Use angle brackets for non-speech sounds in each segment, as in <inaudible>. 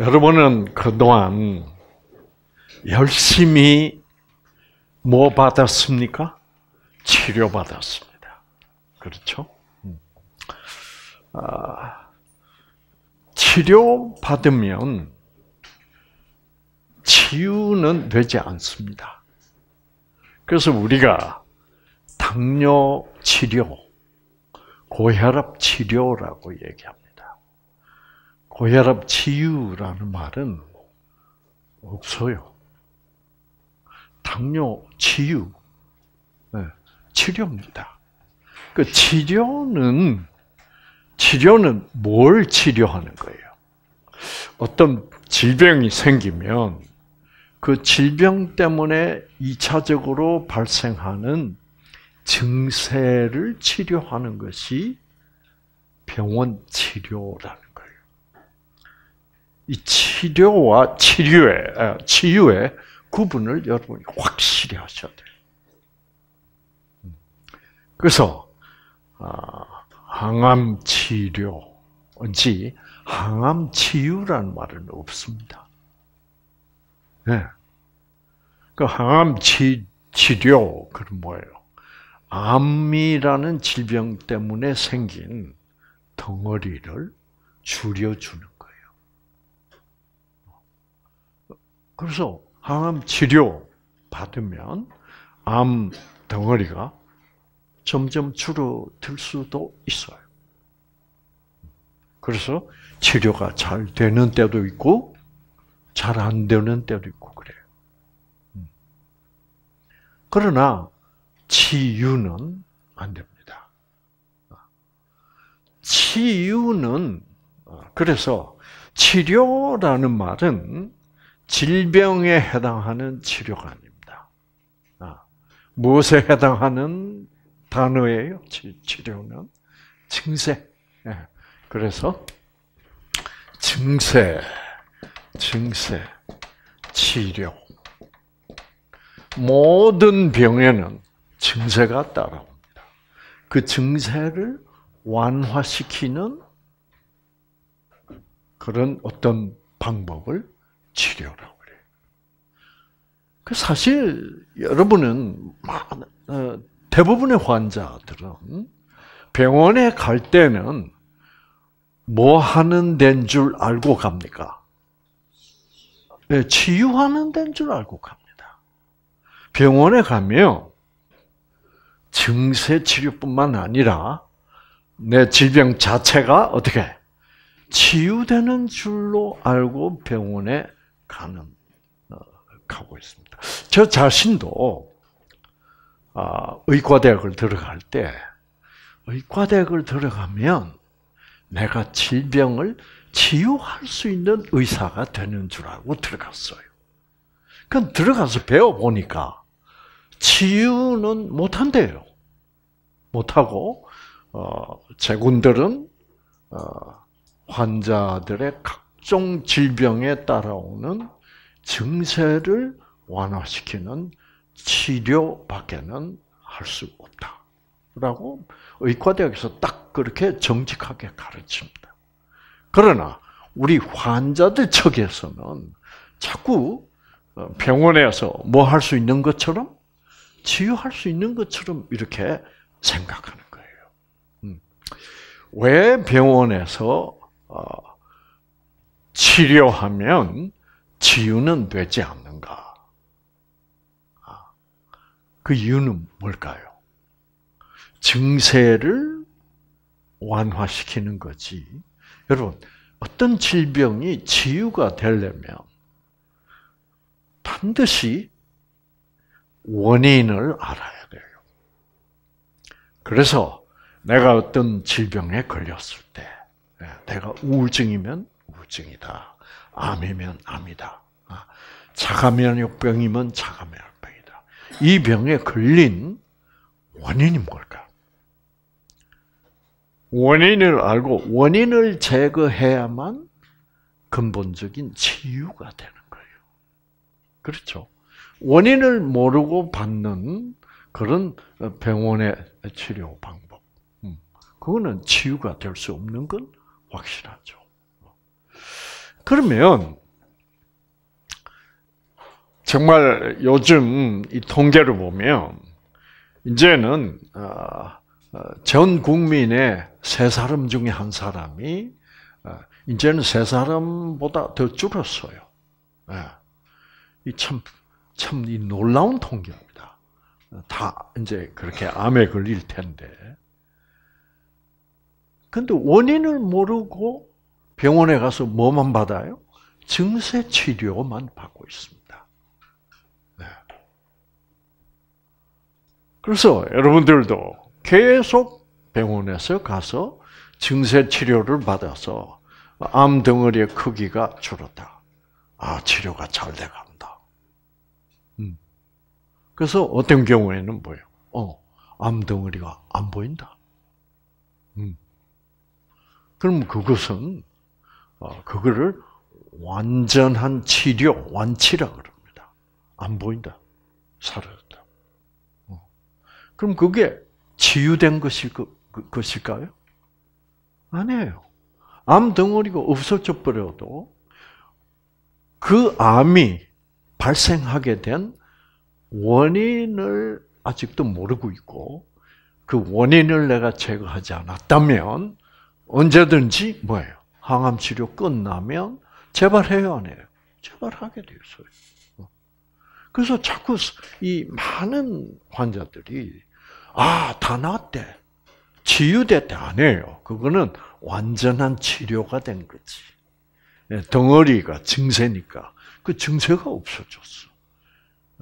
여러분은 그동안 열심히 뭐 받았습니까? 치료받았습니다. 그렇죠? 음. 아, 치료받으면 치유는 되지 않습니다. 그래서 우리가 당뇨 치료, 고혈압 치료라고 얘기합니다. 고혈압 치유라는 말은 없어요. 당뇨 치유, 네, 치료입니다. 그 치료는, 치료는 뭘 치료하는 거예요? 어떤 질병이 생기면 그 질병 때문에 2차적으로 발생하는 증세를 치료하는 것이 병원 치료라는 이 치료와 치료의 어, 치유의 구분을 여러분이 확실히 하셔야 돼요. 그래서 아, 항암 치료인지 항암 치유라는 말은 없습니다. 네. 그 항암 치, 치료 그건 뭐예요? 암이라는 질병 때문에 생긴 덩어리를 줄여주는 그래서 항암 치료 받으면 암 덩어리가 점점 줄어들 수도 있어요. 그래서 치료가 잘 되는 때도 있고 잘 안 되는 때도 있고 그래요. 음. 그러나 치유는 안 됩니다. 치유는 어, 그래서 치료라는 말은 질병에 해당하는 치료가 아닙니다. 아, 무엇에 해당하는 단어예요? 치, 치료는 증세. 예. 그래서 증세, 증세, 치료. 모든 병에는 증세가 따라옵니다. 그 증세를 완화시키는 그런 어떤 방법을 치료라고 그래요. 그 사실 여러분은 어, 대부분의 환자들은 병원에 갈 때는 뭐 하는 데인 줄 알고 갑니까? 네, 치유하는 데인 줄 알고 갑니다. 병원에 가면 증세 치료뿐만 아니라 내 질병 자체가 어떻게 치유되는 줄로 알고 병원에 가는 어, 가고 있습니다. 저 자신도 아, 의과대학을 들어갈 때 의과대학을 들어가면 내가 질병을 치유할 수 있는 의사가 되는 줄 알고 들어갔어요. 그 들어가서 배워보니까 치유는 못한대요. 못하고 어, 제군들은 어, 환자들의 각 각종 질병에 따라오는 증세를 완화시키는 치료밖에는 할 수 없다. 라고 의과대학에서 딱 그렇게 정직하게 가르칩니다. 그러나 우리 환자들 측에서는 자꾸 어, 병원에서 뭐 할 수 있는 것처럼 치유할 수 있는 것처럼 이렇게 생각하는 거예요. 음. 왜 병원에서 어, 치료하면 치유는 되지 않는가? 아, 그 이유는 뭘까요? 증세를 완화시키는 거지. 여러분, 어떤 질병이 치유가 되려면 반드시 원인을 알아야 돼요. 그래서 내가 어떤 질병에 걸렸을 때, 예, 내가 우울증이면 특징이다. 암이면 암이다. 아, 자가 면역병이면 자가 면역병이다. 이 병에 걸린 원인이 뭘까? 원인을 알고 원인을 제거해야만 근본적인 치유가 되는 거예요. 그렇죠? 원인을 모르고 받는 그런 병원의 치료 방법. 음, 그거는 치유가 될 수 없는 건 확실하죠. 그러면 정말 요즘 이 통계를 보면 이제는 어, 어, 전 국민의 세 사람 중에 한 사람이 어, 이제는 세 사람보다 더 줄었어요. 참참이 예. 놀라운 통계입니다. 다 이제 그렇게 암에 걸릴 텐데. 근데 원인을 모르고 병원에 가서 뭐만 받아요? 증세 치료만 받고 있습니다. 네. 그래서 여러분들도 계속 병원에서 가서 증세 치료를 받아서 암 덩어리의 크기가 줄었다. 아, 치료가 잘 돼간다. 음. 그래서 어떤 경우에는 뭐예요? 어, 암 덩어리가 안 보인다. 음. 그럼 그것은 어, 그거를 완전한 치료, 완치라 그럽니다. 안 보인다. 사라졌다. 어. 그럼 그게 치유된 것일 그, 것일까요? 아니에요. 암 덩어리가 없어져 버려도 그 암이 발생하게 된 원인을 아직도 모르고 있고 그 원인을 내가 제거하지 않았다면 언제든지 뭐예요? 항암 치료 끝나면 재발해요, 안 해요? 재발하게 되 있어요. 그래서 자꾸 이 많은 환자들이 아, 다 낫대. 치유됐대. 안 해요. 그거는 완전한 치료가 된 거지. 예, 덩어리가 증세니까 그 증세가 없어졌어.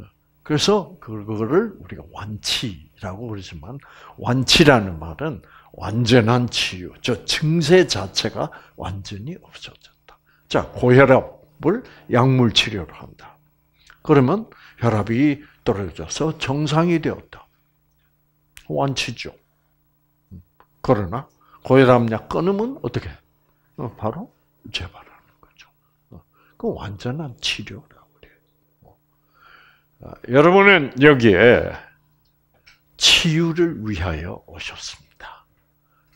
예, 그래서 그거를 우리가 완치라고 그러지만 완치라는 말은 완전한 치유, 저 증세 자체가 완전히 없어졌다. 자, 고혈압을 약물 치료를 한다. 그러면 혈압이 떨어져서 정상이 되었다. 완치죠. 그러나 고혈압약 끊으면 어떻게? 어, 바로 재발하는 거죠. 어, 그 완전한 치료라고 그래요. 뭐. 아, 여러분은 여기에 치유를 위하여 오셨습니다.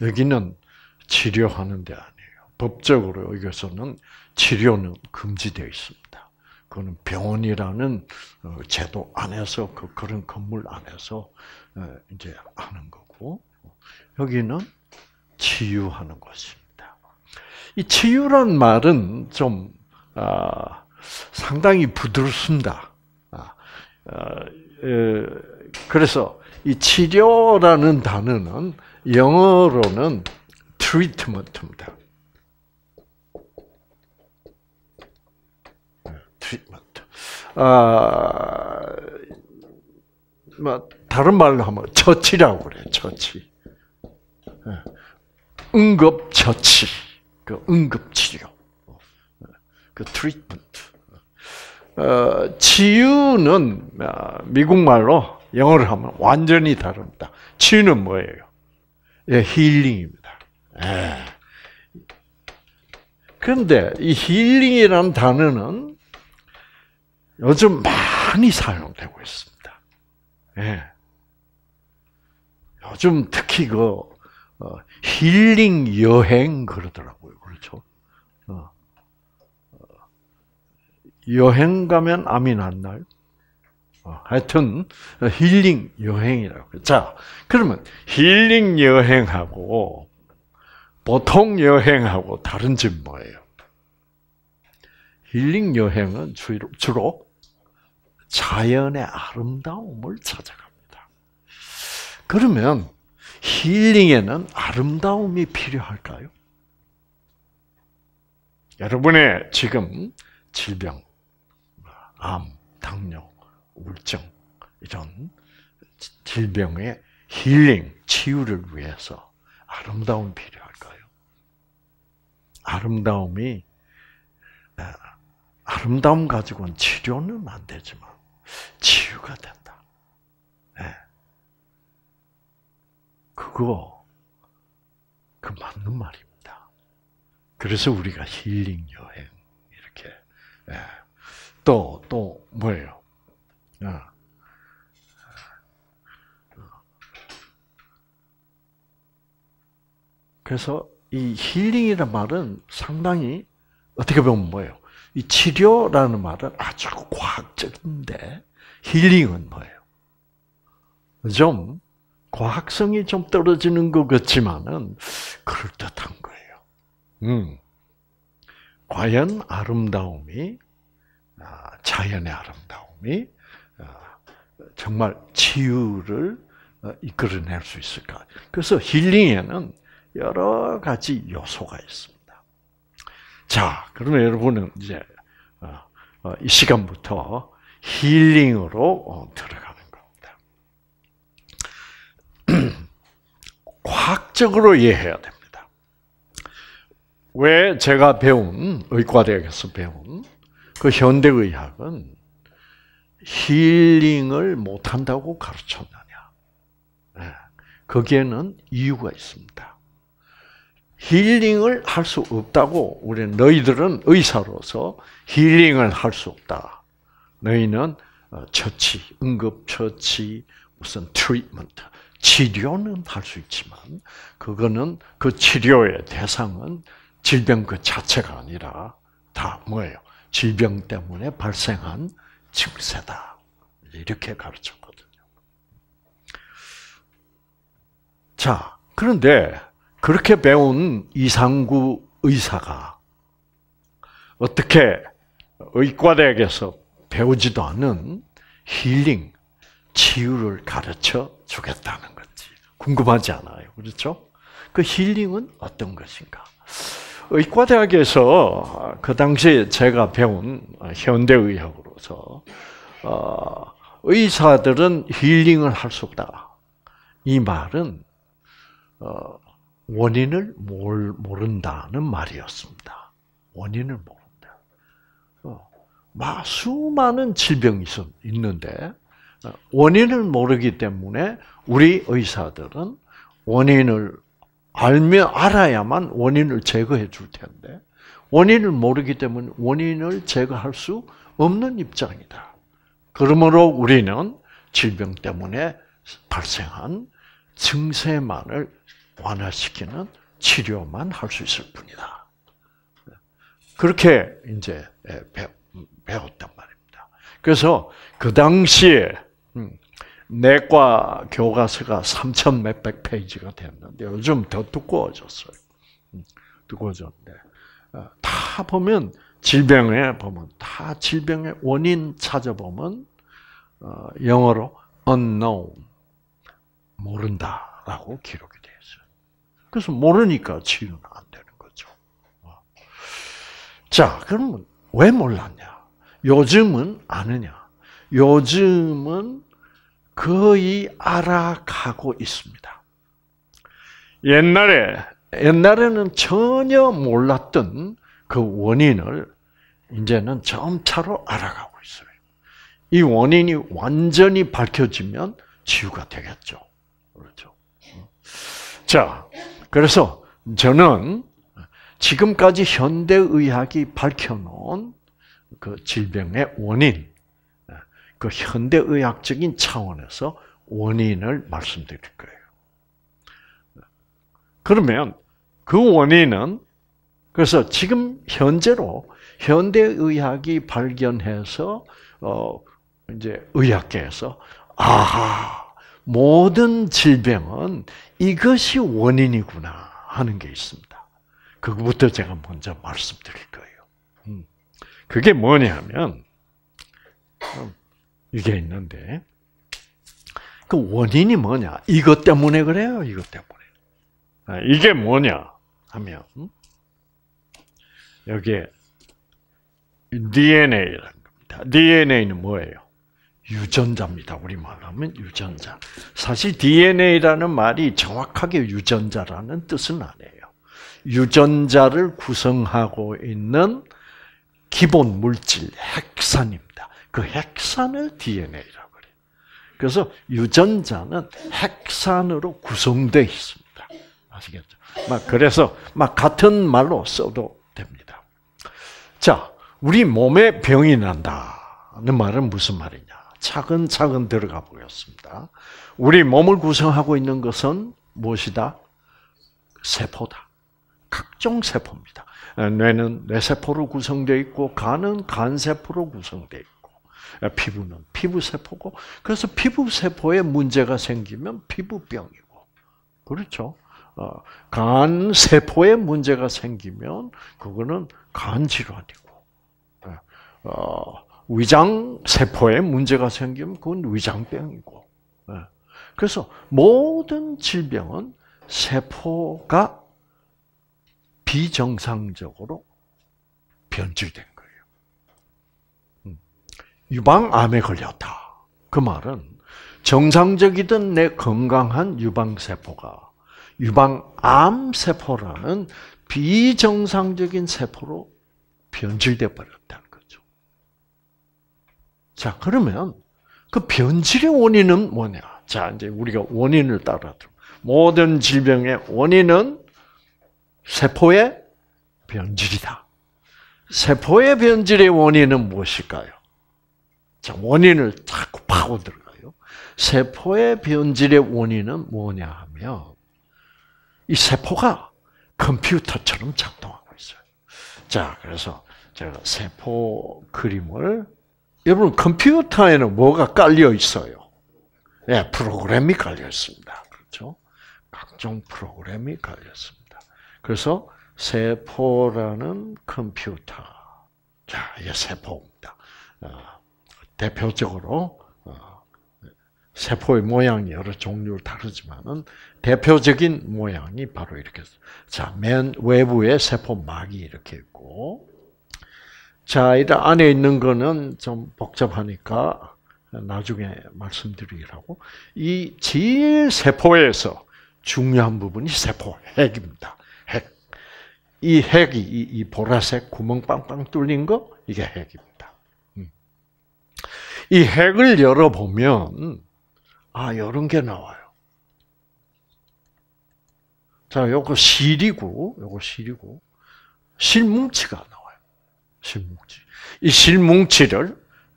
여기는 치료하는 데 아니에요. 법적으로 여기서는 치료는 금지되어 있습니다. 그거는 병원이라는 어, 제도 안에서 그 그런 건물 안에서 어, 이제 하는 거고 여기는 치유하는 것입니다. 이 치유란 말은 좀 아, 상당히 부드럽습니다. 아, 어, 그래서 이 치료라는 단어는 영어로는 treatment입니다. treatment. 아, 뭐 다른 말로 하면 처치라고 그래. 처치. 예. 응급 처치. 그 응급 치료. 그 treatment. 어, 치유는 아, 미국 말로 영어를 하면 완전히 다릅니다. 치유는 뭐예요? 예, 힐링입니다. 예. 그런데 이 힐링이라는 단어는 요즘 많이 사용되고 있습니다. 예. 요즘 특히 그 어, 힐링 여행 그러더라고요. 그렇죠? 어. 어. 여행 가면 암이 낫나요? 어, 하여튼 힐링 여행이라고. 자, 그러면 힐링 여행하고 보통 여행하고 다른 점 뭐예요? 힐링 여행은 주로, 주로 자연의 아름다움을 찾아갑니다. 그러면 힐링에는 아름다움이 필요할까요? 여러분의 지금 질병, 암, 당뇨, 우울증 이런 질병의 힐링, 치유를 위해서 아름다움이 필요할까요? 아름다움이 아, 아름다움 가지고는 치료는 안 되지만 치유가 된다. 네. 그거 그 맞는 말입니다. 그래서 우리가 힐링 여행 이렇게 네. 예. 또또 뭐예요? 그래서 이 힐링이라는 말은 상당히 어떻게 보면 뭐예요? 이 치료라는 말은 아주 과학적인데 힐링은 뭐예요? 좀 과학성이 좀 떨어지는 것 같지만은 그럴듯한 거예요. 음. 과연 아름다움이 아, 자연의 아름다움이 정말 치유를 어, 이끌어낼 수 있을까? 그래서 힐링에는 여러 가지 요소가 있습니다. 자, 그러면 여러분은 이제 어, 어, 이 시간부터 힐링으로 들어가는 겁니다. <clears throat> 과학적으로 이해해야 됩니다. 왜 제가 배운 의과대학에서 배운 그 현대의학은 힐링을 못한다고 가르쳤느냐. 예. 거기에는 이유가 있습니다. 힐링을 할 수 없다고 우리 너희들은 의사로서 힐링을 할 수 없다. 너희는 어, 처치, 응급 처치, 무슨 트리트먼트, 치료는 할 수 있지만 그거는 그 치료의 대상은 질병 그 자체가 아니라 다 뭐예요? 질병 때문에 발생한 증세다. 이렇게 가르쳤거든요. 자, 그런데 그렇게 배운 이상구 의사가 어떻게 의과대학에서 배우지도 않은 힐링, 치유를 가르쳐 주겠다는 거지. 궁금하지 않아요. 그렇죠? 그 힐링은 어떤 것인가? 의과대학에서 그 당시 제가 배운 현대의학 사로서 어, 의사들은 힐링을 할 수 없다. 이 말은 어, 원인을 몰, 모른다는 말이었습니다. 원인을 모른다. 어, 수많은 질병이 있, 있는데 어, 원인을 모르기 때문에 우리 의사들은 원인을 알면 알아야만 원인을 제거해 줄 텐데 원인을 모르기 때문에 원인을 제거할 수 없는 입장이다. 그러므로 우리는 질병 때문에 발생한 증세만을 완화시키는 치료만 할 수 있을 뿐이다. 그렇게 이제 예, 배웠단 말입니다. 그래서 그 당시에 음, 내과 교과서가 3천 몇백 페이지가 됐는데 요즘 더 두꺼워졌어요. 음, 두꺼워졌는데 어, 다 보면 질병에 보면 다 질병의 원인 찾아보면 어, 영어로 unknown 모른다라고 기록이 되어 있어요. 그래서 모르니까 치료는 안 되는 거죠. 자, 그러면 왜 몰랐냐? 요즘은 아느냐? 요즘은 거의 알아가고 있습니다. 옛날에 옛날에는 전혀 몰랐던 그 원인을 이제는 점차로 알아가고 있어요. 이 원인이 완전히 밝혀지면 치유가 되겠죠. 그렇죠. 자, 그래서 저는 지금까지 현대의학이 밝혀놓은 그 질병의 원인, 그 현대의학적인 차원에서 원인을 말씀드릴 거예요. 그러면 그 원인은 그래서 지금 현재로 현대의학이 발견해서 어 이제 의학계에서 아 모든 질병은 이것이 원인이구나 하는 게 있습니다. 그거부터 제가 먼저 말씀드릴 거예요. 음. 그게 뭐냐면 음, 이게 있는데 그 원인이 뭐냐? 이것 때문에 그래요. 이것 때문에 아, 이게 뭐냐 하면 여기에 DNA라는 겁니다. DNA는 뭐예요? 유전자입니다. 우리말 하면 유전자. 사실 DNA라는 말이 정확하게 유전자라는 뜻은 아니에요. 유전자를 구성하고 있는 기본 물질, 핵산입니다. 그 핵산을 DNA라고 그요 그래서 유전자는 핵산으로 구성되 있습니다. 아시겠죠? 막 그래서 막 같은 말로 써도 자, 우리 몸에 병이 난다는 말은 무슨 말이냐? 차근차근 들어가 보겠습니다. 우리 몸을 구성하고 있는 것은 무엇이다? 세포다. 각종 세포입니다. 뇌는 뇌세포로 구성되어 있고, 간은 간세포로 구성되어 있고, 피부는 피부세포고, 그래서 피부세포에 문제가 생기면 피부병이고. 그렇죠? 어, 간 세포에 문제가 생기면 그거는 간 질환이고 예, 어, 위장 세포에 문제가 생기면 그건 위장병이고 예. 그래서 모든 질병은 세포가 비정상적으로 변질된 거예요. 음. 유방암에 걸렸다. 그 말은 정상적이던 내 건강한 유방세포가 유방암 세포라는 비정상적인 세포로 변질되어 버렸다는 거죠. 자, 그러면 그 변질의 원인은 뭐냐? 자, 이제 우리가 원인을 따라 들 모든 질병의 원인은 세포의 변질이다. 세포의 변질의 원인은 무엇일까요? 자, 원인을 자꾸 파고 들어요 세포의 변질의 원인은 뭐냐 하면 이 세포가 컴퓨터처럼 작동하고 있어요. 자, 그래서 제가 세포 그림을 여러분 컴퓨터에는 뭐가 깔려 있어요? 예, 네, 프로그램이 깔려 있습니다. 그렇죠? 각종 프로그램이 깔려 있습니다. 그래서 세포라는 컴퓨터. 자, 이 세포입니다. 어, 대표적으로 세포의 모양이 여러 종류를 다르지만은 대표적인 모양이 바로 이렇게 자, 맨 외부에 세포막이 이렇게 있고 자, 이 안에 있는 거는 좀 복잡하니까 나중에 말씀드리라고 이 제일 세포에서 중요한 부분이 세포 핵입니다. 핵. 이핵 이, 이 보라색 구멍 빵빵 뚫린 거 이게 핵입니다. 음. 이 핵을 열어보면 아, 요런 게 나와요. 자, 요거 실이고, 요거 실이고, 실뭉치가 나와요. 실뭉치. 이 실뭉치를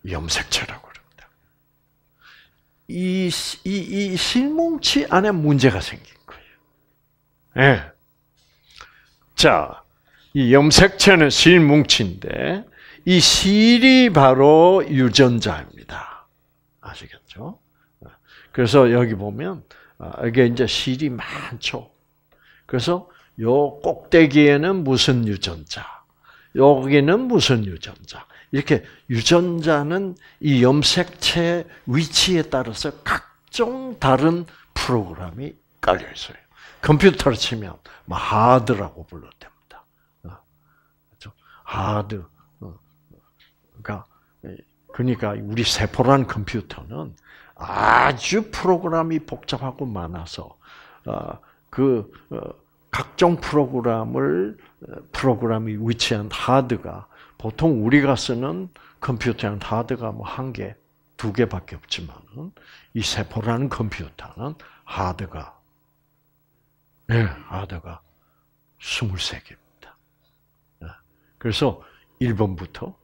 염색체라고 그니다 이, 이, 이 실뭉치 안에 문제가 생긴 거예요. 예. 네. 자, 이 염색체는 실뭉치인데, 이 실이 바로 유전자입니다. 그래서 여기 보면 아, 이게 이제 실이 많죠. 그래서 요 꼭대기에는 무슨 유전자, 여기는 무슨 유전자. 이렇게 유전자는 이 염색체 위치에 따라서 각종 다른 프로그램이 깔려 있어요. 컴퓨터로 치면 뭐 하드라고 불러댑니다. 어, 그렇죠? 하드. 어, 그러니까, 그러니까 우리 세포란 컴퓨터는 아주 프로그램이 복잡하고 많아서 어, 그 어, 각종 프로그램을 어, 프로그램이 위치한 하드가 보통 우리가 쓰는 컴퓨터는 하드가 뭐 한 개, 두 개밖에 없지만이 세포라는 컴퓨터는 하드가 예, 네, 하드가 23개입니다. 예, 그래서 1번부터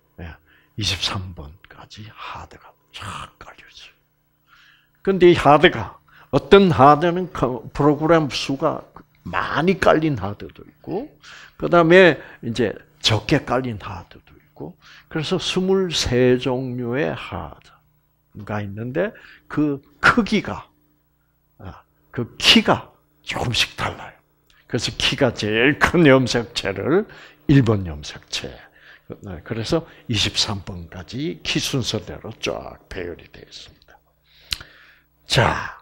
23번까지 예, 하드가 쫙 깔려 있어요. 근데 이 하드가 어떤 하드는 그 프로그램 수가 많이 깔린 하드도 있고 그다음에 이제 적게 깔린 하드도 있고 그래서 23종류의 하드가 있는데 그 크기가 아, 그 키가 조금씩 달라요. 그래서 키가 제일 큰 염색체를 1번 염색체. 네, 그래서 23번까지 키 순서대로 쫙 배열이 되어 있습니다. 자,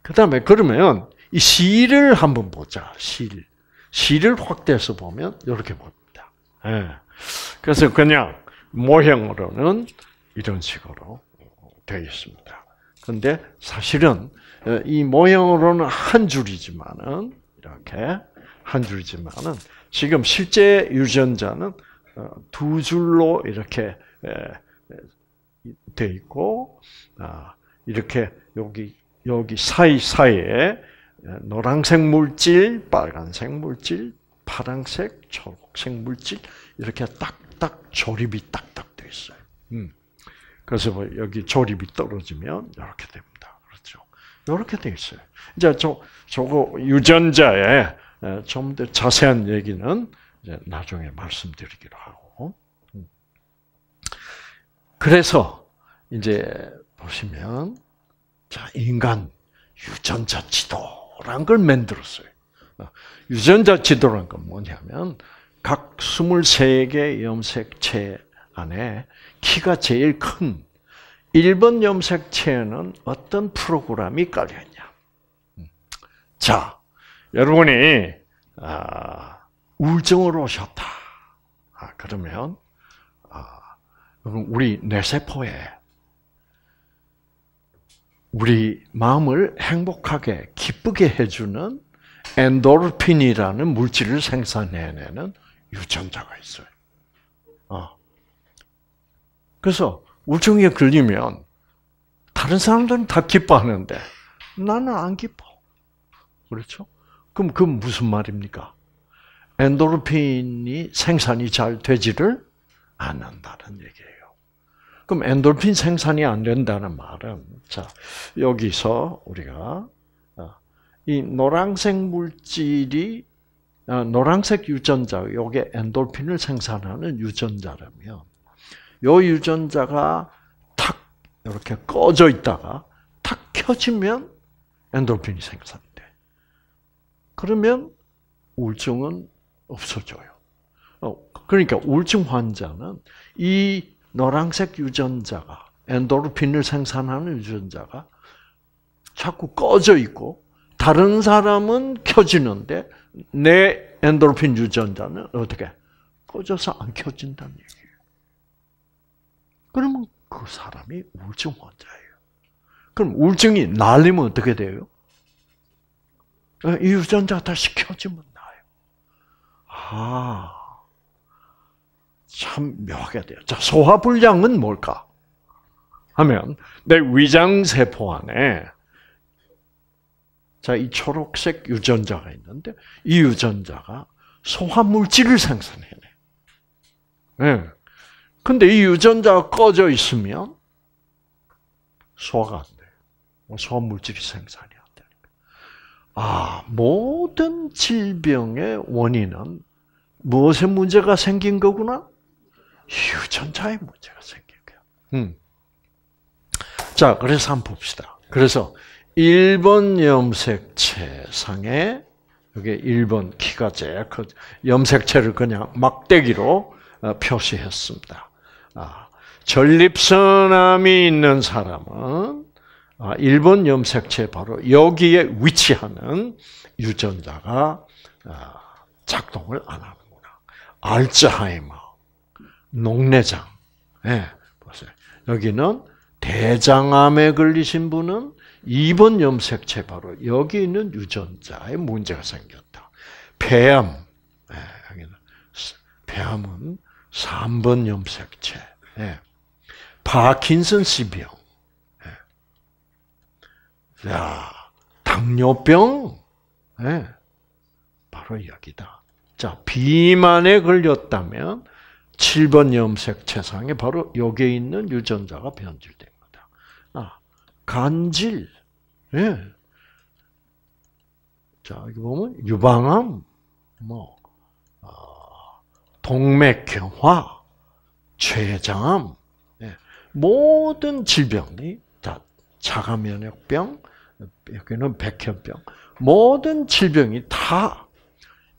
그 다음에 그러면 이 시를 한번 보자. 실. 시를 확대해서 보면 이렇게 봅니다. 예. 그래서 그냥 모형으로는 이런 식으로 되어 있습니다. 근데 사실은 어, 이 모형으로는 한 줄이지만은 이렇게 한 줄이지만은 지금 실제 유전자는 어, 두 줄로 이렇게 되어 있고 아, 이렇게 여기 여기 사이사이에 예, 노란색 물질, 빨간색 물질, 파란색, 초록색 물질 이렇게 딱딱 조립이 딱딱 돼 있어요. 음. 그래서 뭐 여기 조립이 떨어지면 이렇게 됩니다. 그렇죠? 이렇게 돼 있어요. 이제 저 저거 유전자의 예, 좀더 자세한 얘기는 이제 나중에 말씀드리기로 하고. 음. 그래서 이제 보시면 자 인간 유전자 지도란 걸 만들었어요. 어, 유전자 지도란 건 뭐냐면 각 23개 염색체 안에 키가 제일 큰 1번 염색체에는 어떤 프로그램이 깔려 있냐. 음. 자, 여러분이 아, 우울증으로 오셨다. 아, 그러면 아, 우리 뇌세포에 우리 마음을 행복하게 기쁘게 해주는 엔도르핀이라는 물질을 생산해내는 유전자가 있어요. 어. 그래서 우울증에 걸리면 다른 사람들은 다 기뻐하는데 나는 안 기뻐. 그렇죠? 그럼 그 무슨 말입니까? 엔도르핀이 생산이 잘 되지를 않는다는 얘기예요. 그럼 엔돌핀 생산이 안 된다는 말은 자 여기서 우리가 아, 이 노란색 물질이 아, 노란색 유전자, 요게 엔돌핀을 생산하는 유전자라면 요 유전자가 탁 이렇게 꺼져 있다가 탁 켜지면 엔돌핀이 생산돼. 그러면 우울증은 없어져요. 어, 그러니까 우울증 환자는 이 노란색 유전자가 엔도르핀을 생산하는 유전자가 자꾸 꺼져 있고 다른 사람은 켜지는데 내 엔도르핀 유전자는 어떻게 꺼져서 안 켜진다는 얘기예요. 그러면 그 사람이 우울증 환자예요. 그럼 우울증이 날리면 어떻게 돼요? 이유전자 다시 켜지면 나요. 아. 참 묘하게 돼요. 자, 소화불량은 뭘까? 하면 내 위장 세포 안에 자, 이 초록색 유전자가 있는데 이 유전자가 소화 물질을 생산해내. 예. 네. 근데 이 유전자가 꺼져 있으면 소화가 안 돼요. 뭐 소화 물질이 생산이 안 돼요. 아, 모든 질병의 원인은 무엇에 문제가 생긴 거구나? 유전자의 문제가 생기고요. 음. 자, 그래서 한번 봅시다. 그래서 1번 염색체상에 여기 1번 키가 제일 큰 염색체를 그냥 막대기로 어, 표시했습니다. 아, 전립선암이 있는 사람은 아, 1번 염색체 바로 여기에 위치하는 유전자가 아, 작동을 안 하는구나. 알츠하이머 농내장. 예, 보세요. 여기는 대장암에 걸리신 분은 2번 염색체 바로 여기 있는 유전자에 문제가 생겼다. 폐암. 예, 여기는 폐암은 3번 염색체. 예. 파킨슨 씨병. 예. 자, 당뇨병. 예. 바로 여기다. 자, 비만에 걸렸다면 7번 염색 채상에 바로 여기에 있는 유전자가 변질됩니다. 아, 간질. 예. 자, 여기 보면 유방암, 뭐, 어, 동맥경화, 췌장암, 예. 모든 질병이 다 자가면역병, 여기는 백혈병, 모든 질병이 다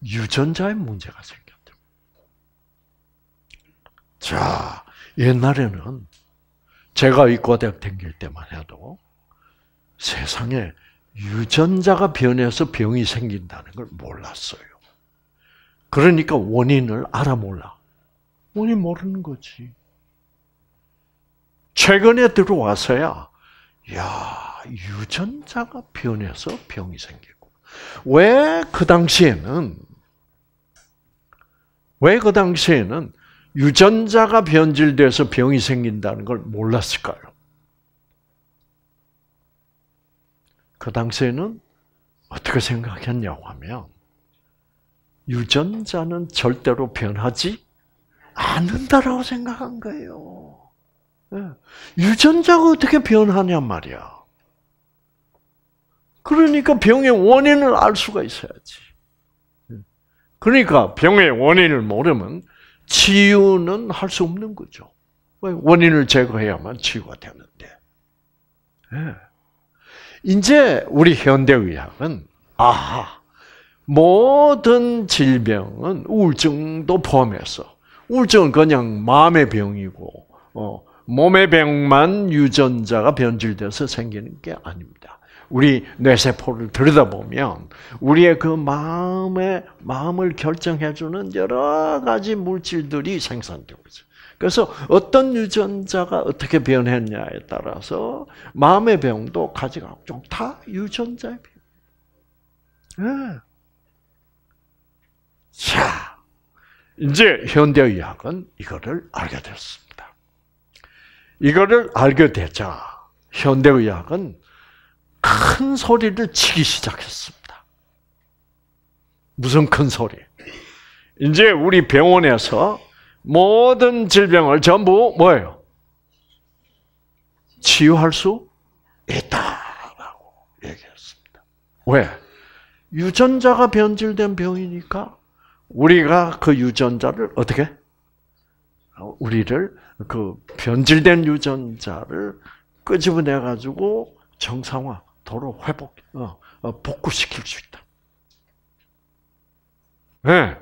유전자의 문제가 생겨. 자, 옛날에는 제가 이 고대학 다길 때만 해도 세상에 유전자가 변해서 병이 생긴다는 걸 몰랐어요. 그러니까 원인을 알아 몰라. 원인 모르는 거지. 최근에 들어와서야, 야 유전자가 변해서 병이 생기고. 왜 그 당시에는, 왜 그 당시에는 유전자가 변질돼서 병이 생긴다는 걸 몰랐을까요? 그 당시에는 어떻게 생각했냐고 하면 유전자는 절대로 변하지 않는다라고 생각한 거예요. 예. 유전자가 어떻게 변하냐 말이야. 그러니까 병의 원인을 알 수가 있어야지. 예. 그러니까 병의 원인을 모르면 치유는 할 수 없는 거죠. 원인을 제거해야만 치유가 되는데. 예. 이제 우리 현대의학은, 아하, 모든 질병은 우울증도 포함해서, 우울증은 그냥 마음의 병이고, 어, 몸의 병만 유전자가 변질돼서 생기는 게 아닙니다. 우리 뇌세포를 들여다보면 우리의 그 마음의 마음을 결정해주는 여러 가지 물질들이 생산되고 있어요. 그래서 어떤 유전자가 어떻게 변했냐에 따라서 마음의 병도 가지가 좀다 유전자의 병. 네. 자, 이제 현대의학은 이거를 알게 됐습니다. 이거를 알게 되자 현대의학은 큰 소리를 치기 시작했습니다. 무슨 큰 소리? 이제 우리 병원에서 모든 질병을 전부 뭐예요? 치유할 수 있다라고 얘기했습니다. 왜? 유전자가 변질된 병이니까 우리가 그 유전자를 어떻게? 우리를 그 변질된 유전자를 끄집어내 가지고 정상화 도로 회복, 어, 어, 복구시킬 수 있다. 네.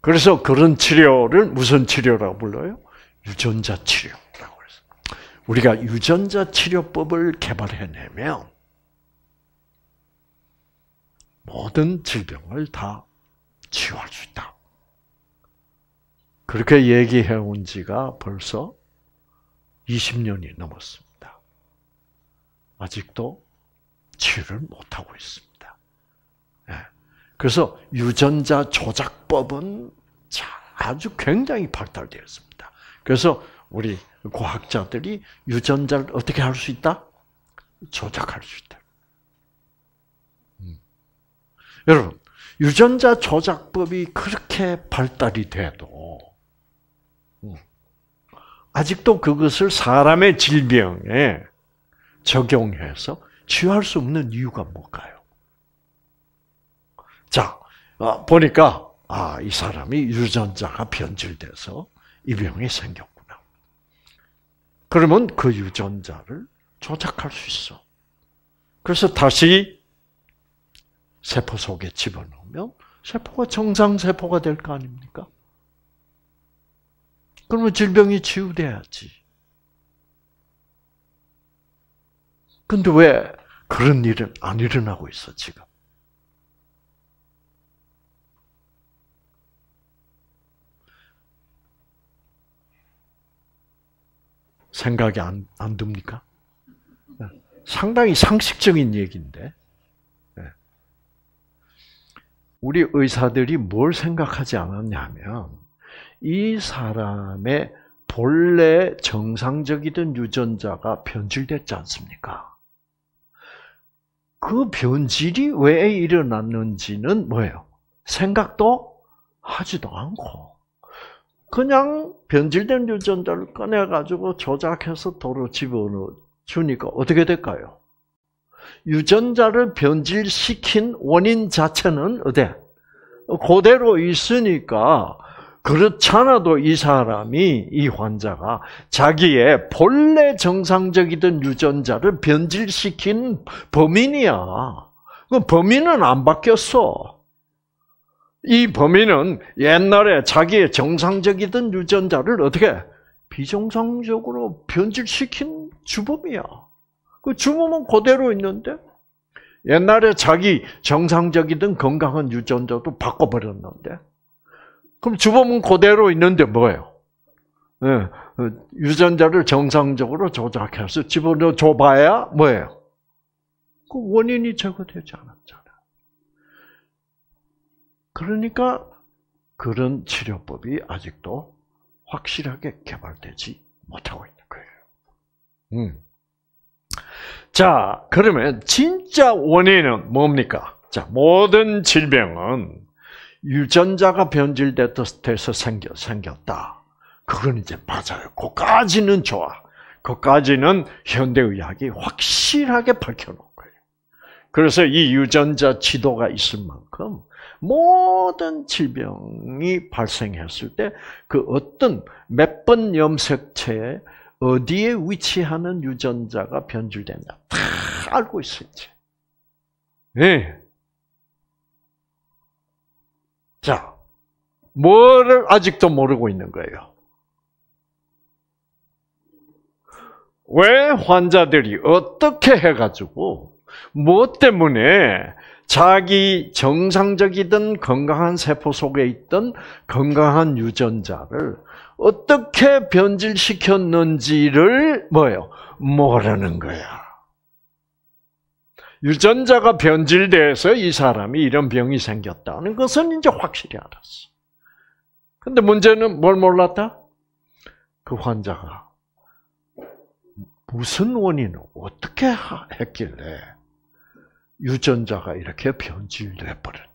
그래서 그런 치료를 무슨 치료라고 불러요? 유전자 치료라고 그래서 우리가 유전자 치료법을 개발해내면 모든 질병을 다 치유할 수 있다. 그렇게 얘기해 온 지가 벌써 20년이 넘었습니다. 아직도 치를 못하고 있습니다. 예. 그래서 유전자 조작법은 아주 굉장히 발달되었습니다. 그래서 우리 과학자들이 유전자를 어떻게 할 수 있다? 조작할 수 있다. 음. 여러분, 유전자 조작법이 그렇게 발달이 돼도, 음, 아직도 그것을 사람의 질병에 적용해서 치유할수 없는 이유가 뭘까요? 자, 어, 보니까 아, 이 사람이 유전자가 변질돼서 이 병이 생겼구나. 그러면 그 유전자를 조작할 수 있어. 그래서 다시 세포 속에 집어넣으면 세포가 정상 세포가 될 거 아닙니까? 그러면 질병이 치유돼야지. 근데 왜 그런 일은 안 일어나고 있어, 지금. 생각이 안, 안 듭니까? 예. 상당히 상식적인 얘기인데. 예. 우리 의사들이 뭘 생각하지 않았냐면, 이 사람의 본래 정상적이던 유전자가 변질됐지 않습니까? 그 변질이 왜 일어났는지는 뭐예요? 생각도 하지도 않고 그냥 변질된 유전자를 꺼내 가지고 조작해서 도로 집어넣어 주니까 어떻게 될까요? 유전자를 변질시킨 원인 자체는 어때? 그대로 있으니까 그렇잖아도 이 사람이, 이 환자가 자기의 본래 정상적이던 유전자를 변질시킨 범인이야. 그 범인은 안 바뀌었어. 이 범인은 옛날에 자기의 정상적이던 유전자를 어떻게 비정상적으로 변질시킨 주범이야. 그 주범은 그대로 있는데 옛날에 자기 정상적이던 건강한 유전자도 바꿔버렸는데 그럼 주범은 그대로 있는데 뭐예요? 예, 어, 유전자를 정상적으로 조작해서 집어넣어 봐야 뭐예요? 그 원인이 제거되지 않았잖아. 그러니까 그런 치료법이 아직도 확실하게 개발되지 못하고 있는 거예요. 음. 자, 그러면 진짜 원인은 뭡니까? 자, 모든 질병은 유전자가 변질돼서 생겨, 생겼다. 그건 이제 맞아요. 그까지는 좋아. 그까지는 현대의학이 확실하게 밝혀놓은 거예요. 그래서 이 유전자 지도가 있을 만큼 모든 질병이 발생했을 때 그 어떤 몇 번 염색체에 어디에 위치하는 유전자가 변질됐냐 다 알고 있었지. 네. 자, 뭐를 아직도 모르고 있는 거예요? 왜 환자들이 어떻게 해가지고 무엇 뭐 때문에 자기 정상적이든 건강한 세포 속에 있던 건강한 유전자를 어떻게 변질시켰는지를 뭐예요? 모르는 거야. 유전자가 변질돼서 이 사람이 이런 병이 생겼다는 것은 이제 확실히 알았어. 근데 문제는 뭘 몰랐다? 그 환자가 무슨 원인을 어떻게 했길래 유전자가 이렇게 변질돼 버렸냐?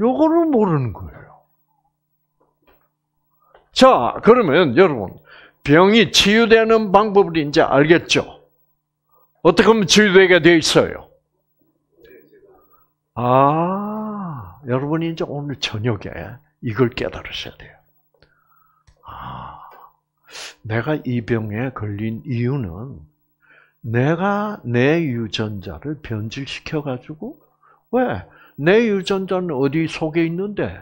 요거를 모르는 거예요. 자, 그러면 여러분 병이 치유되는 방법을 이제 알겠죠? 어떻게 하면 지도자가 되어 있어요? 아, 여러분이 이제 오늘 저녁에 이걸 깨달으셔야 돼요. 아, 내가 이 병에 걸린 이유는 내가 내 유전자를 변질시켜가지고, 왜? 내 유전자는 어디 속에 있는데,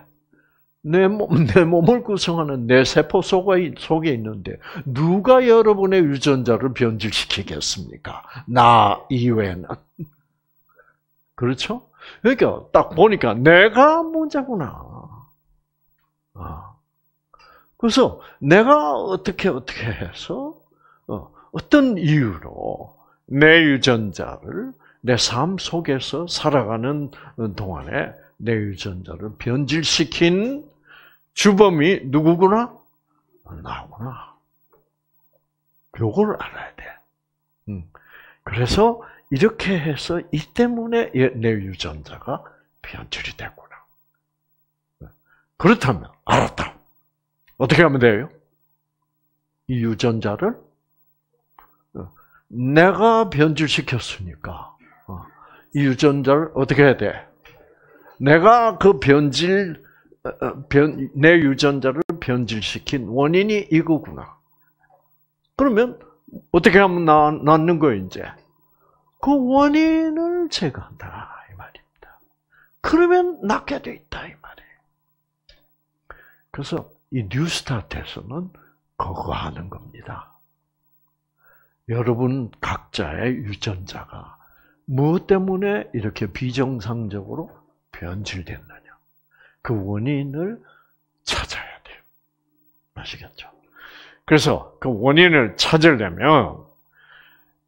내, 몸, <laughs> 내 몸을 구성하는 내 세포 속에, 속에 있는데 누가 여러분의 유전자를 변질시키겠습니까? 나 이외는. <laughs> 그렇죠? 그러니까 딱 보니까 내가 문제구나. 아. 그래서 내가 어떻게 어떻게 해서 어, 어떤 이유로 내 유전자를 내 삶 속에서 살아가는 동안에 내 유전자를 변질시킨 주범이 누구구나? 나구나. 요걸 알아야 돼. 음. 그래서 이렇게 해서 이 때문에 예, 내 유전자가 변질이 됐구나. 네. 그렇다면 알았다. 어떻게 하면 돼요? 이 유전자를 어, 내가 변질시켰으니까 어, 이 유전자를 어떻게 해야 돼? 내가 그 변질 어, 어, 변, 내 유전자를 변질시킨 원인이 이거구나. 그러면 어떻게 하면 낫는 거 이제? 그 원인을 제거한다 이 말입니다. 그러면 낫게 돼 있다 이 말이에요. 그래서 이 뉴스타트에서는 그거 하는 겁니다. 여러분 각자의 유전자가 무엇 뭐 때문에 이렇게 비정상적으로 변질됐나요? 그 원인을 찾아야 돼요. 아시겠죠? 그래서 그 원인을 찾으려면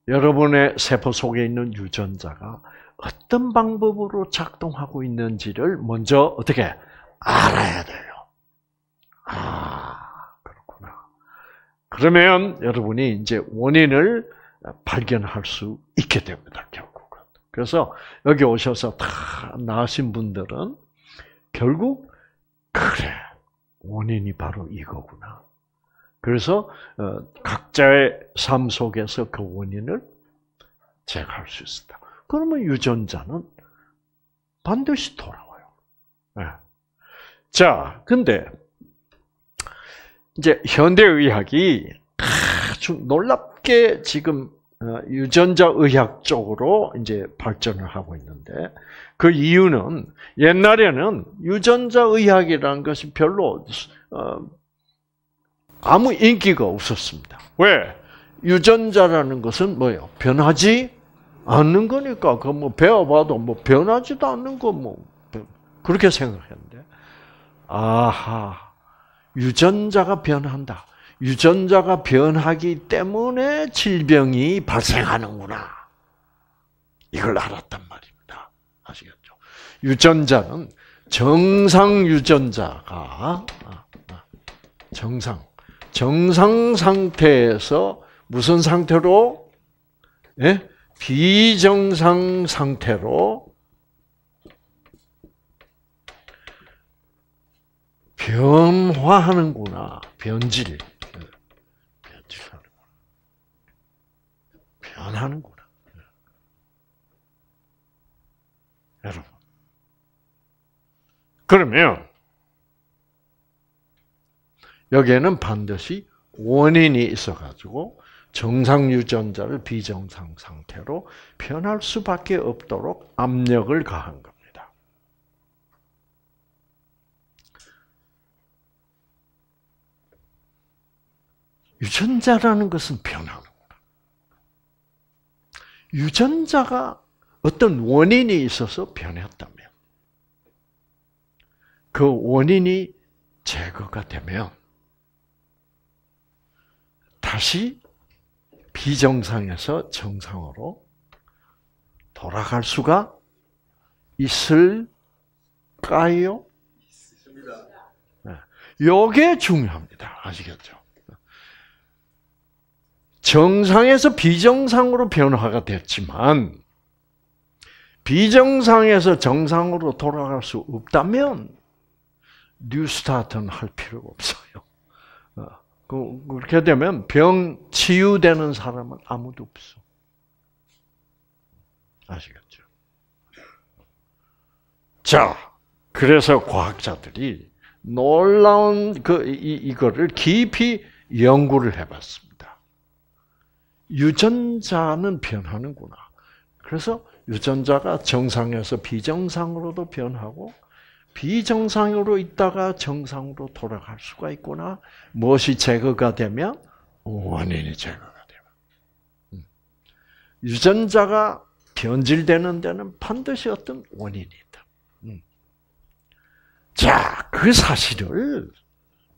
여러분의 세포 속에 있는 유전자가 어떤 방법으로 작동하고 있는지를 먼저 어떻게 알아야 돼요. 아, 그렇구나. 그러면 여러분이 이제 원인을 발견할 수 있게 됩니다, 결국은. 그래서 여기 오셔서 다 나으신 분들은 결국 그래 원인이 바로 이거구나. 그래서 어, 각자의 삶 속에서 그 원인을 제거할 수 있었다. 그러면 유전자는 반드시 돌아와요. 네. 자, 근데 이제 현대 의학이 아주 놀랍게 지금 어, 유전자 의학 쪽으로 이제 발전을 하고 있는데 그 이유는 옛날에는 유전자 의학이라는 것이 별로 어, 아무 인기가 없었습니다. 왜? 유전자라는 것은 뭐예요? 변하지 않는 거니까 그뭐 배워봐도 뭐 변하지도 않는 거 뭐 그렇게 생각했는데 아하 유전자가 변한다. 유전자가 변하기 때문에 질병이 발생하는구나. 이걸 알았단 말입니다. 아시겠죠? 유전자는 정상 유전자가 아, 아, 아, 정상 정상 상태에서 무슨 상태로 예? 비정상 상태로 변화하는구나. 변질. 변 하는구나. 예. 여러분. 그러면 여기에는 반드시 원인이 있어가지고 정상 유전자를 비정상 상태로 변할 수밖에 없도록 압력을 가한 겁니다. 유전자라는 것은 변함. 유전자가 어떤 원인이 있어서 변했다면 그 원인이 제거가 되면 다시 비정상에서 정상으로 돌아갈 수가 있을까요? 있습니다. 네, 요게 중요합니다. 아시겠죠? 정상에서 비정상으로 변화가 됐지만 비정상에서 정상으로 돌아갈 수 없다면 뉴스타트는 할 필요가 없어요. 어, 그, 그렇게 되면 병 치유되는 사람은 아무도 없어. 아시겠죠? 자, 그래서 과학자들이 놀라운 그 이, 이거를 깊이 연구를 해봤습니다. 유전자는 변하는구나. 그래서 유전자가 정상에서 비정상으로도 변하고 비정상으로 있다가 정상으로 돌아갈 수가 있구나. 무엇이 제거가 되면 원인이 제거가 되면 음. 유전자가 변질되는 데는 반드시 어떤 원인이 있다. 음. 자, 그 사실을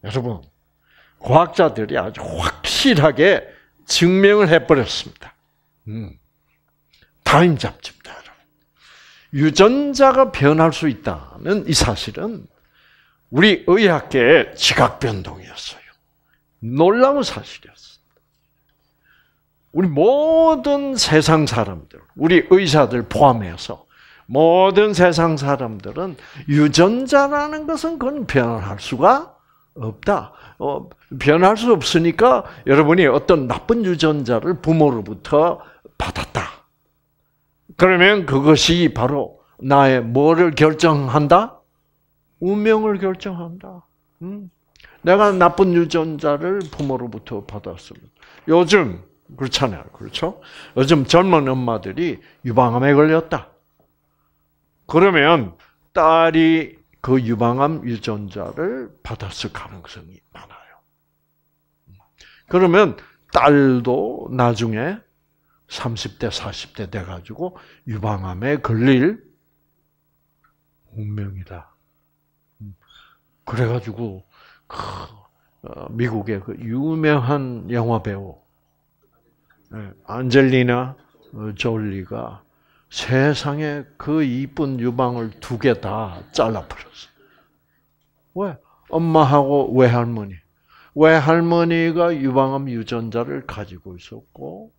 여러분 과학자들이 아주 확실하게 증명을 해버렸습니다. 음. 타임 잡지입니다, 여러분. 유전자가 변할 수 있다는 이 사실은 우리 의학계의 지각 변동이었어요. 놀라운 사실이었어요. 우리 모든 세상 사람들, 우리 의사들 포함해서 모든 세상 사람들은 유전자라는 것은 그건 변할 수가 없다. 어, 변할 수 없으니까 여러분이 어떤 나쁜 유전자를 부모로부터 받았다. 그러면 그것이 바로 나의 뭐를 결정한다? 운명을 결정한다. 음. 내가 나쁜 유전자를 부모로부터 받았습니다. 요즘 그렇잖아요. 그렇죠? 요즘 젊은 엄마들이 유방암에 걸렸다. 그러면 딸이 그 유방암 유전자를 받았을 가능성이 많아요. 그러면 딸도 나중에 30대, 40대 돼가지고 유방암에 걸릴 운명이다. 그래가지고, 그 어, 미국의 그 유명한 영화 배우, 네, 안젤리나 졸리가 어, 세상에 그 이쁜 유방을 두 개 다 잘라버렸어. 왜? 엄마하고 외할머니. 외할머니가 유방암 유전자를 가지고 있었고,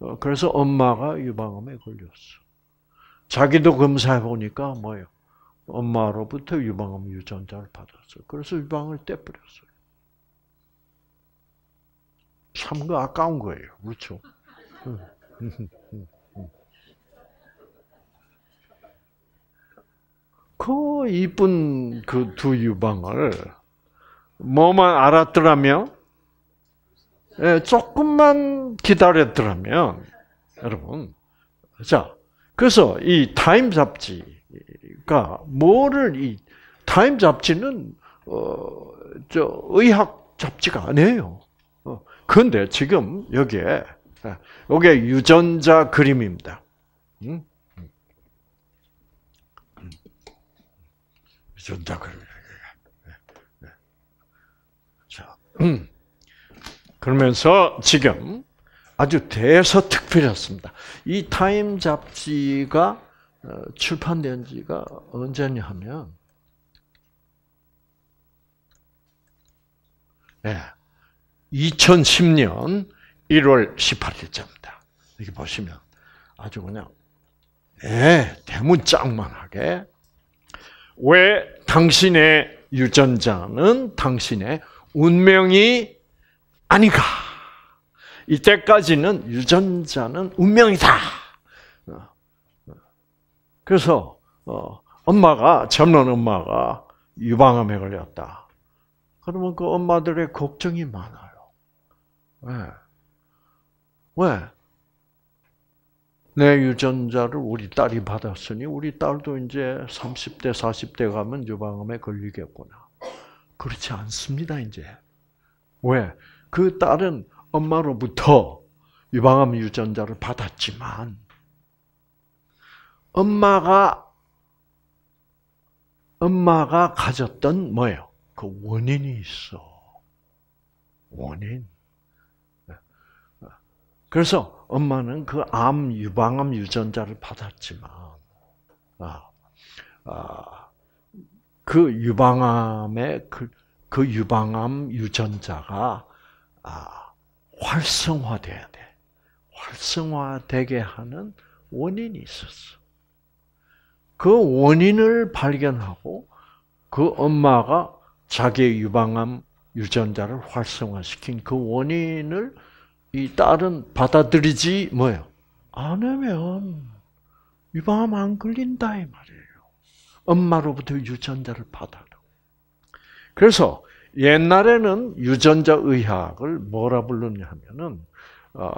어, 그래서 엄마가 유방암에 걸렸어. 자기도 검사해 보니까 뭐예요? 엄마로부터 유방암 유전자를 받았어. 그래서 유방을 떼버렸어요. 참 그 아까운 거예요. 그렇죠? <laughs> 그 이쁜 그 두 유방을 뭐만 알았더라면 예, 조금만 기다렸더라면 여러분 자 그래서 이 타임 잡지가 뭐를 이 타임 잡지는 어저 의학 잡지가 아니에요. 어, 그런데 지금 여기에 어, 여기 유전자 그림입니다. 응? 음? 준다 그래. 예, 예, 예. 자, 음. 그러면서 지금 아주 대서특필했습니다. 이 타임 잡지가 어, 출판된 지가 언제냐 하면 예. 2010년 1월 18일자입니다. 이렇게 보시면 아주 그냥 예, 대문짝만하게 왜 당신의 유전자는 당신의 운명이 아니가. 이때까지는 유전자는 운명이다. 그래서 어, 엄마가 젊은 엄마가 유방암에 걸렸다. 그러면 그 엄마들의 걱정이 많아요. 왜? 왜? 내 유전자를 우리 딸이 받았으니 우리 딸도 이제 30대, 40대 가면 유방암에 걸리겠구나. 그렇지 않습니다, 이제. 왜? 그 딸은 엄마로부터 유방암 유전자를 받았지만 엄마가 엄마가 가졌던 뭐예요? 그 원인이 있어. 원인. 그래서 엄마는 그 암 유방암 유전자를 받았지만 아, 아, 그 유방암의 그, 그 유방암 유전자가 아, 활성화돼야 돼. 활성화되게 하는 원인이 있었어. 그 원인을 발견하고 그 엄마가 자기의 유방암 유전자를 활성화시킨 그 원인을 이 딸은 받아들이지 뭐요안 하면 위방암 안 걸린다 이 말이에요. 엄마로부터 유전자를 받아요 그래서 옛날에는 유전자 의학을 뭐라 불렀냐 하면은 어,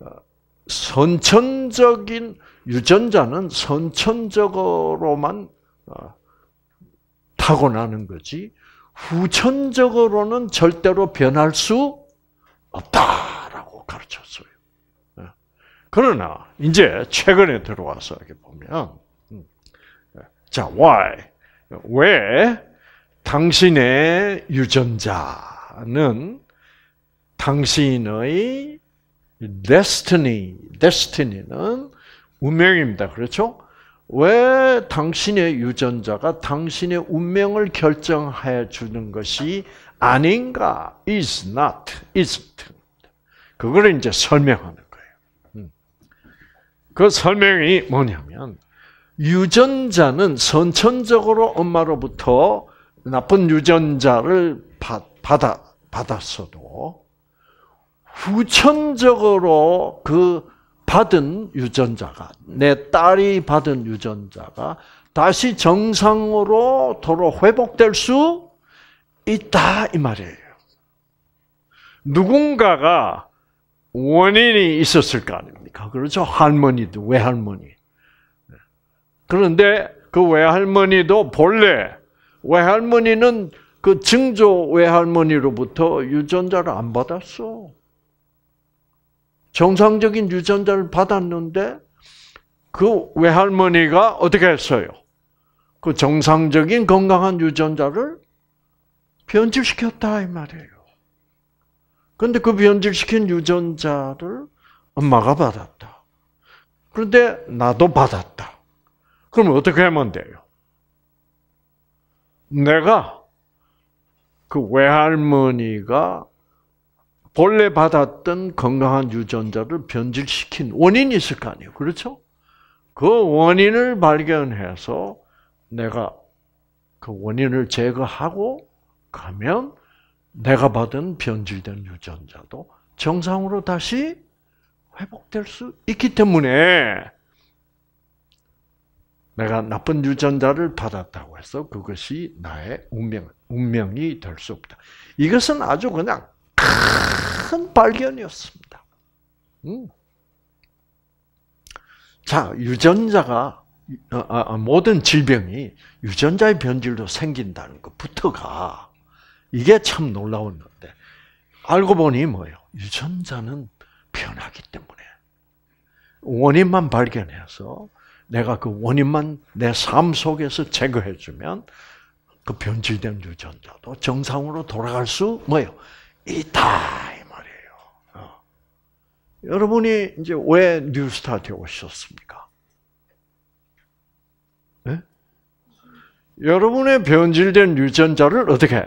어, 선천적인 유전자는 선천적으로만 어, 타고나는 거지 후천적으로는 절대로 변할 수 없다. 가르쳤어요. 예. 그러나 이제 최근에 들어와서 이렇게 보면 음, 예. 자 why 왜 당신의 유전자는 당신의 destiny destiny는 운명입니다. 그렇죠? 왜 당신의 유전자가 당신의 운명을 결정해 주는 것이 아닌가? is not, isn't. 그거를 이제 설명하는 거예요. 음. 그 설명이 뭐냐면 유전자는 선천적으로 엄마로부터 나쁜 유전자를 받아 받았어도 후천적으로 그 받은 유전자가 내 딸이 받은 유전자가 다시 정상으로 도로 회복될 수 있다 이 말이에요. 누군가가 원인이 있었을 거 아닙니까? 그렇죠? 할머니도, 외할머니. 그런데 그 외할머니도 본래, 외할머니는 그 증조 외할머니로부터 유전자를 안 받았어. 정상적인 유전자를 받았는데 그 외할머니가 어떻게 했어요? 그 정상적인 건강한 유전자를 변질시켰다 이 말이에요. 그런데그 변질시킨 유전자를 엄마가 받았다. 그런데 나도 받았다. 그럼 어떻게 하면 돼요? 내가 그 외할머니가 본래 받았던 건강한 유전자를 변질시킨 원인이 있을 거 아니에요. 그렇죠? 그 원인을 발견해서 내가 그 원인을 제거하고 가면 내가 받은 변질된 유전자도 정상으로 다시 회복될 수 있기 때문에 내가 나쁜 유전자를 받았다고 해서 그것이 나의 운명, 운명이 될 수 없다. 이것은 아주 그냥 큰 발견이었습니다. 음. 자, 유전자가 어, 어, 어, 모든 질병이 유전자의 변질로 생긴다는 것부터가 이게 참 놀라운 건데 알고 보니 뭐예요? 유전자는 변하기 때문에 원인만 발견해서 내가 그 원인만 내 삶 속에서 제거해 주면 그 변질된 유전자도 정상으로 돌아갈 수 뭐예요? 있다 이 말이에요. 어. 여러분이 이제 왜 뉴스타트에 오셨습니까? 네? 여러분의 변질된 유전자를 어떻게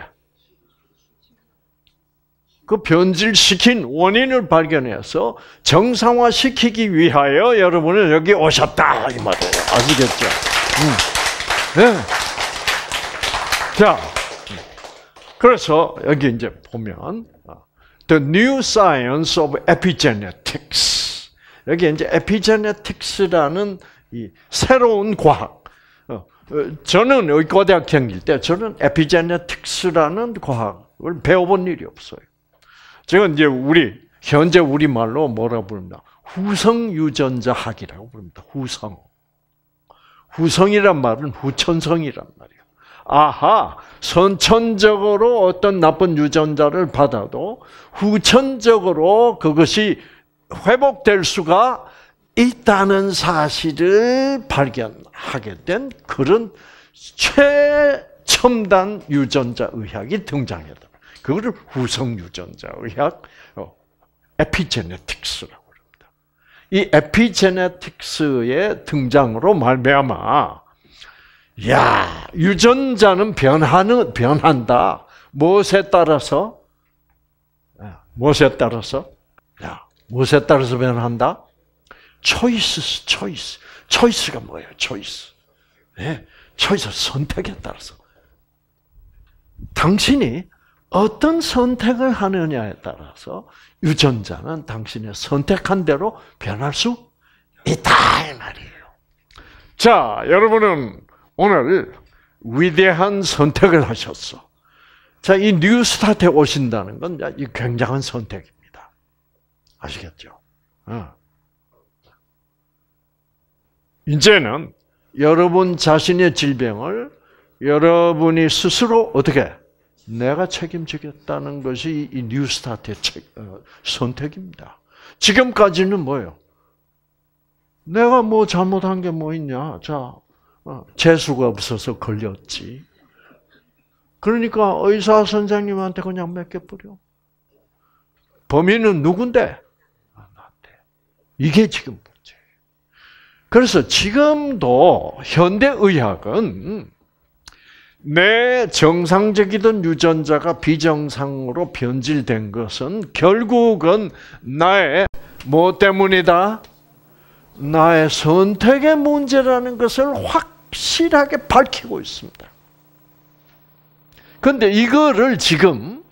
그 변질시킨 원인을 발견해서 정상화시키기 위하여 여러분은 여기 오셨다 이 말이에요. 아시겠죠? 음. 네. 자, 그래서 여기 이제 보면 아, The New Science of Epigenetics 여기 이제 Epigenetics라는 이 새로운 과학. 어, 어, 저는 의과대학생일 때 저는 Epigenetics라는 과학을 배워본 일이 없어요. 지금 이제 우리 현재 우리 말로 뭐라고 부릅니다? 후성 유전자 학이라고 부릅니다. 후성. 후성이란 말은 후천성이란 말이에요. 아하, 선천적으로 어떤 나쁜 유전자를 받아도 후천적으로 그것이 회복될 수가 있다는 사실을 발견하게 된 그런 최첨단 유전자 의학이 등장했다. 그거를 후성 유전자 의학 어, 에피제네틱스라고 합니다. 이 에피제네틱스의 등장으로 말미암아 야, 유전자는 변하는 변한다. 무엇에 따라서? 무엇에 따라서? 야, 무엇에 따라서 변한다? 초이스, 초이스. 초이스가 뭐예요? 초이스. 네? 초이스 선택에 따라서. 당신이 어떤 선택을 하느냐에 따라서 유전자는 당신의 선택한 대로 변할 수 있다 이 말이에요. 자, 여러분은 오늘 위대한 선택을 하셨어. 자, 이 뉴스타트에 오신다는 건 굉장한 선택입니다. 아시겠죠? 어. 이제는 여러분 자신의 질병을 여러분이 스스로 어떻게 내가 책임지겠다는 것이 이 뉴스타트의 어, 선택입니다. 지금까지는 뭐예요? 내가 뭐 잘못한 게 뭐 있냐? 자, 어, 재수가 없어서 걸렸지. 그러니까 의사 선생님한테 그냥 맡겨버려. 범인은 누군데? 아, 나한테. 이게 지금 문제예요. 그래서 지금도 현대의학은 내 정상적이던 유전자가 비정상으로 변질된 것은 결국은 나의 뭐 때문이다? 나의 선택의 문제라는 것을 확실하게 밝히고 있습니다. 근데 이거를 지금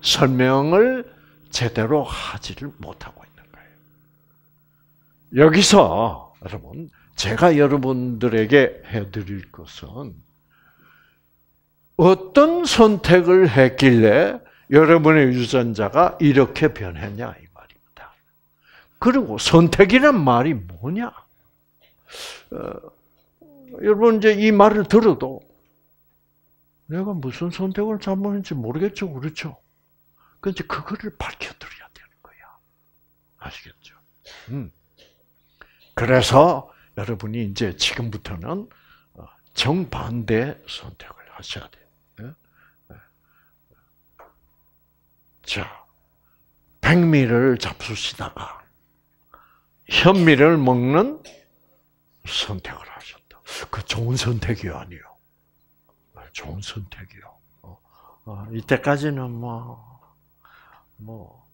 설명을 제대로 하지를 못하고 있는 거예요. 여기서 여러분 제가 여러분들에게 해드릴 것은 어떤 선택을 했길래 여러분의 유전자가 이렇게 변했냐 이 말입니다. 그리고 선택이란 말이 뭐냐? 어, 여러분 이제 이 말을 들어도 내가 무슨 선택을 잘못했는지 모르겠죠, 그렇죠? 그런데 그거를 밝혀드려야 되는 거야. 아시겠죠? 음. 그래서 여러분이 이제 지금부터는 어, 정반대 선택을 하셔야 돼 자, 백미를 잡수시다가 현미를 먹는 선택을 하셨다. 그 좋은 선택이 아니요. 아, 좋은 선택이요. 어, 어, 이때까지는 뭐, 뭐,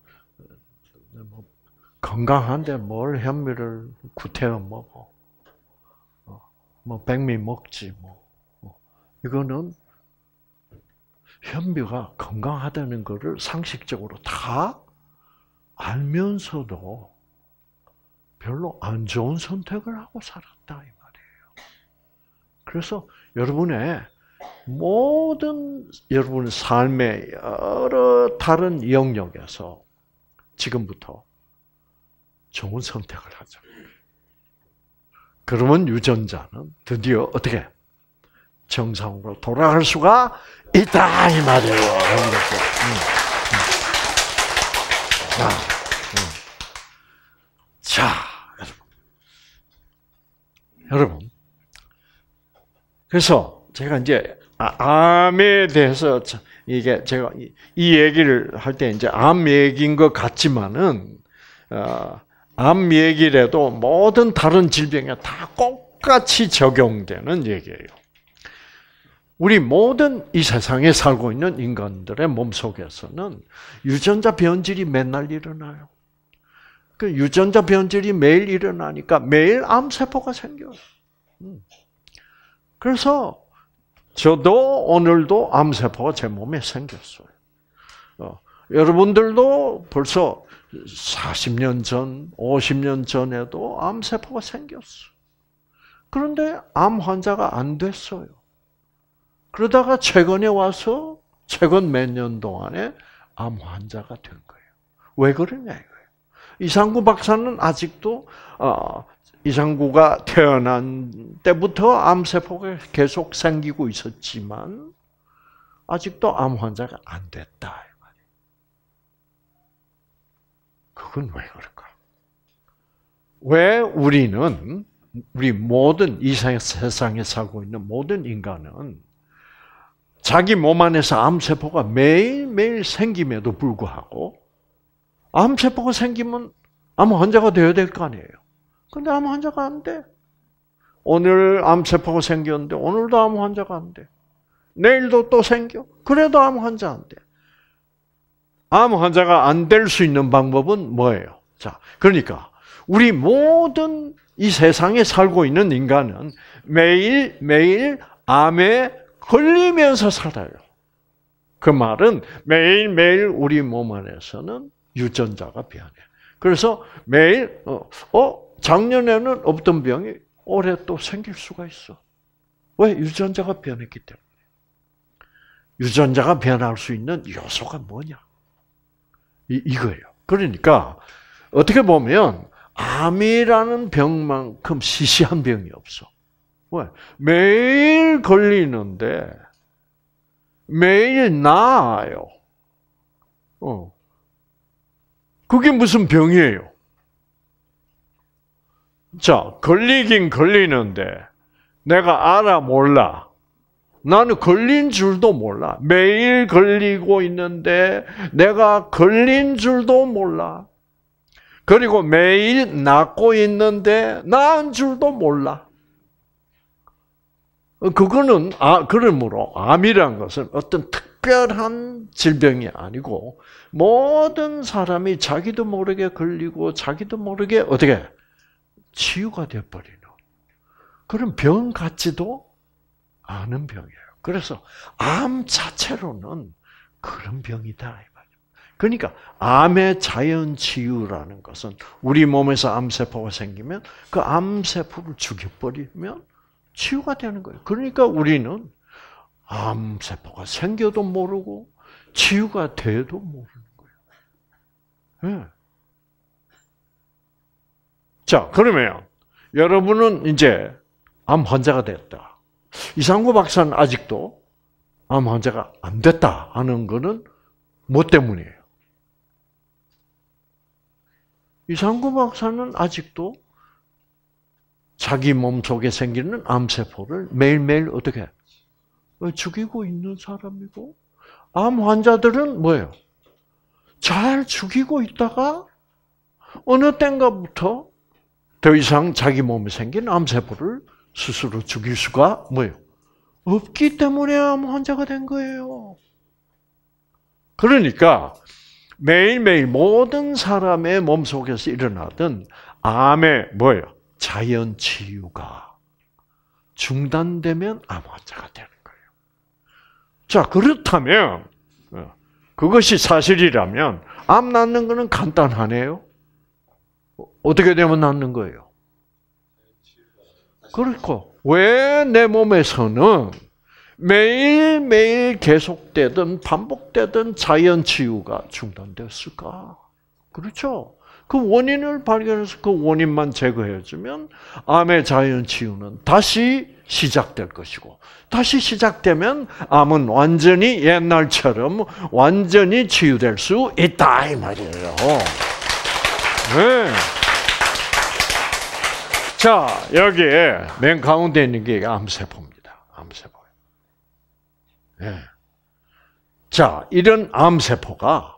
뭐, 건강한데 뭘 현미를 구태여 먹어. 어, 뭐, 백미 먹지, 뭐. 어, 이거는 현비가 건강하다는 것을 상식적으로 다 알면서도 별로 안 좋은 선택을 하고 살았다 이 말이에요. 그래서 여러분의 모든 여러분 삶의 여러 다른 영역에서 지금부터 좋은 선택을 하죠. 그러면 유전자는 드디어 어떻게 정상으로 돌아갈 수가 있다 이 말이에요. 음. 음. 자, 음. 자, 여러분. 그래서 제가 이제 아, 암에 대해서 이게 제가 이 얘기를 할 때 이제 암 얘기인 것 같지만은 어, 암 얘기라도 모든 다른 질병에 다 똑같이 적용되는 얘기예요. 우리 모든 이 세상에 살고 있는 인간들의 몸속에서는 유전자 변질이 맨날 일어나요. 그 유전자 변질이 매일 일어나니까 매일 암세포가 생겨요. 음. 그래서 저도 오늘도 암세포가 제 몸에 생겼어요. 어, 여러분들도 벌써 40년 전, 50년 전에도 암세포가 생겼어. 그런데 암 환자가 안 됐어요. 그러다가 최근에 와서 최근 몇 년 동안에 암 환자가 된 거예요. 왜 그러냐 이거예요. 이상구 박사는 아직도 어, 이상구가 태어난 때부터 암세포가 계속 생기고 있었지만 아직도 암 환자가 안 됐다. 그건 왜 그럴까? 왜 우리는 우리 모든 이 세상에 살고 있는 모든 인간은 자기 몸 안에서 암세포가 매일매일 생김에도 불구하고 암세포가 생기면 암 환자가 되어야 될 거 아니에요. 근데 암 환자가 안 돼. 오늘 암세포가 생겼는데 오늘도 암 환자가 안 돼. 내일도 또 생겨. 그래도 암 환자 안 돼. 암 환자가 안 될 수 있는 방법은 뭐예요? 자, 그러니까 우리 모든 이 세상에 살고 있는 인간은 매일매일 암의 걸리면서 살아요. 그 말은 매일매일 우리 몸 안에서는 유전자가 변해. 그래서 매일 어, 어, 작년에는 없던 병이 올해 또 생길 수가 있어. 왜 유전자가 변했기 때문에. 유전자가 변할 수 있는 요소가 뭐냐? 이, 이거예요. 그러니까 어떻게 보면 암이라는 병만큼 시시한 병이 없어. 왜? 매일 걸리는데 매일 나아요. 어. 그게 무슨 병이에요? 자, 걸리긴 걸리는데 내가 알아 몰라. 나는 걸린 줄도 몰라. 매일 걸리고 있는데 내가 걸린 줄도 몰라. 그리고 매일 낫고 있는데 나은 줄도 몰라. 어, 그거는 아 그러므로 암이란 것은 어떤 특별한 질병이 아니고 모든 사람이 자기도 모르게 걸리고 자기도 모르게 어떻게 치유가 되어 버리는 그런 병 같지도 않은 병이에요. 그래서 암 자체로는 그런 병이다. 그러니까 암의 자연 치유라는 것은 우리 몸에서 암세포가 생기면 그 암세포를 죽여버리면 치유가 되는 거예요. 그러니까 우리는 암세포가 생겨도 모르고 치유가 돼도 모르는 거예요. 네. 자, 그러면 여러분은 이제 암 환자가 되었다 이상구 박사는 아직도 암 환자가 안 됐다 하는 것은 뭐 때문이에요? 이상구 박사는 아직도 자기 몸 속에 생기는 암세포를 매일매일 어떻게 죽이고 있는 사람이고 암 환자들은 뭐예요? 잘 죽이고 있다가 어느 땐가부터 더 이상 자기 몸에 생긴 암세포를 스스로 죽일 수가 뭐예요? 없기 때문에 암 환자가 된 거예요. 그러니까 매일매일 모든 사람의 몸속에서 일어나던 암의 뭐예요? 자연 치유가 중단되면 암환자가 되는 거예요. 자, 그렇다면, 어, 그것이 사실이라면, 암 낳는 거는 간단하네요? 어떻게 되면 낳는 거예요? 그렇고, 그러니까 왜내 몸에서는 매일매일 계속되든 반복되든 자연 치유가 중단됐을까? 그렇죠? 그 원인을 발견해서 그 원인만 제거해주면 암의 자연 치유는 다시 시작될 것이고 다시 시작되면 암은 완전히 옛날처럼 완전히 치유될 수 있다 이 말이에요. 네. 자 여기에 맨 가운데 있는 게 암세포입니다. 암세포. 네. 자 이런 암세포가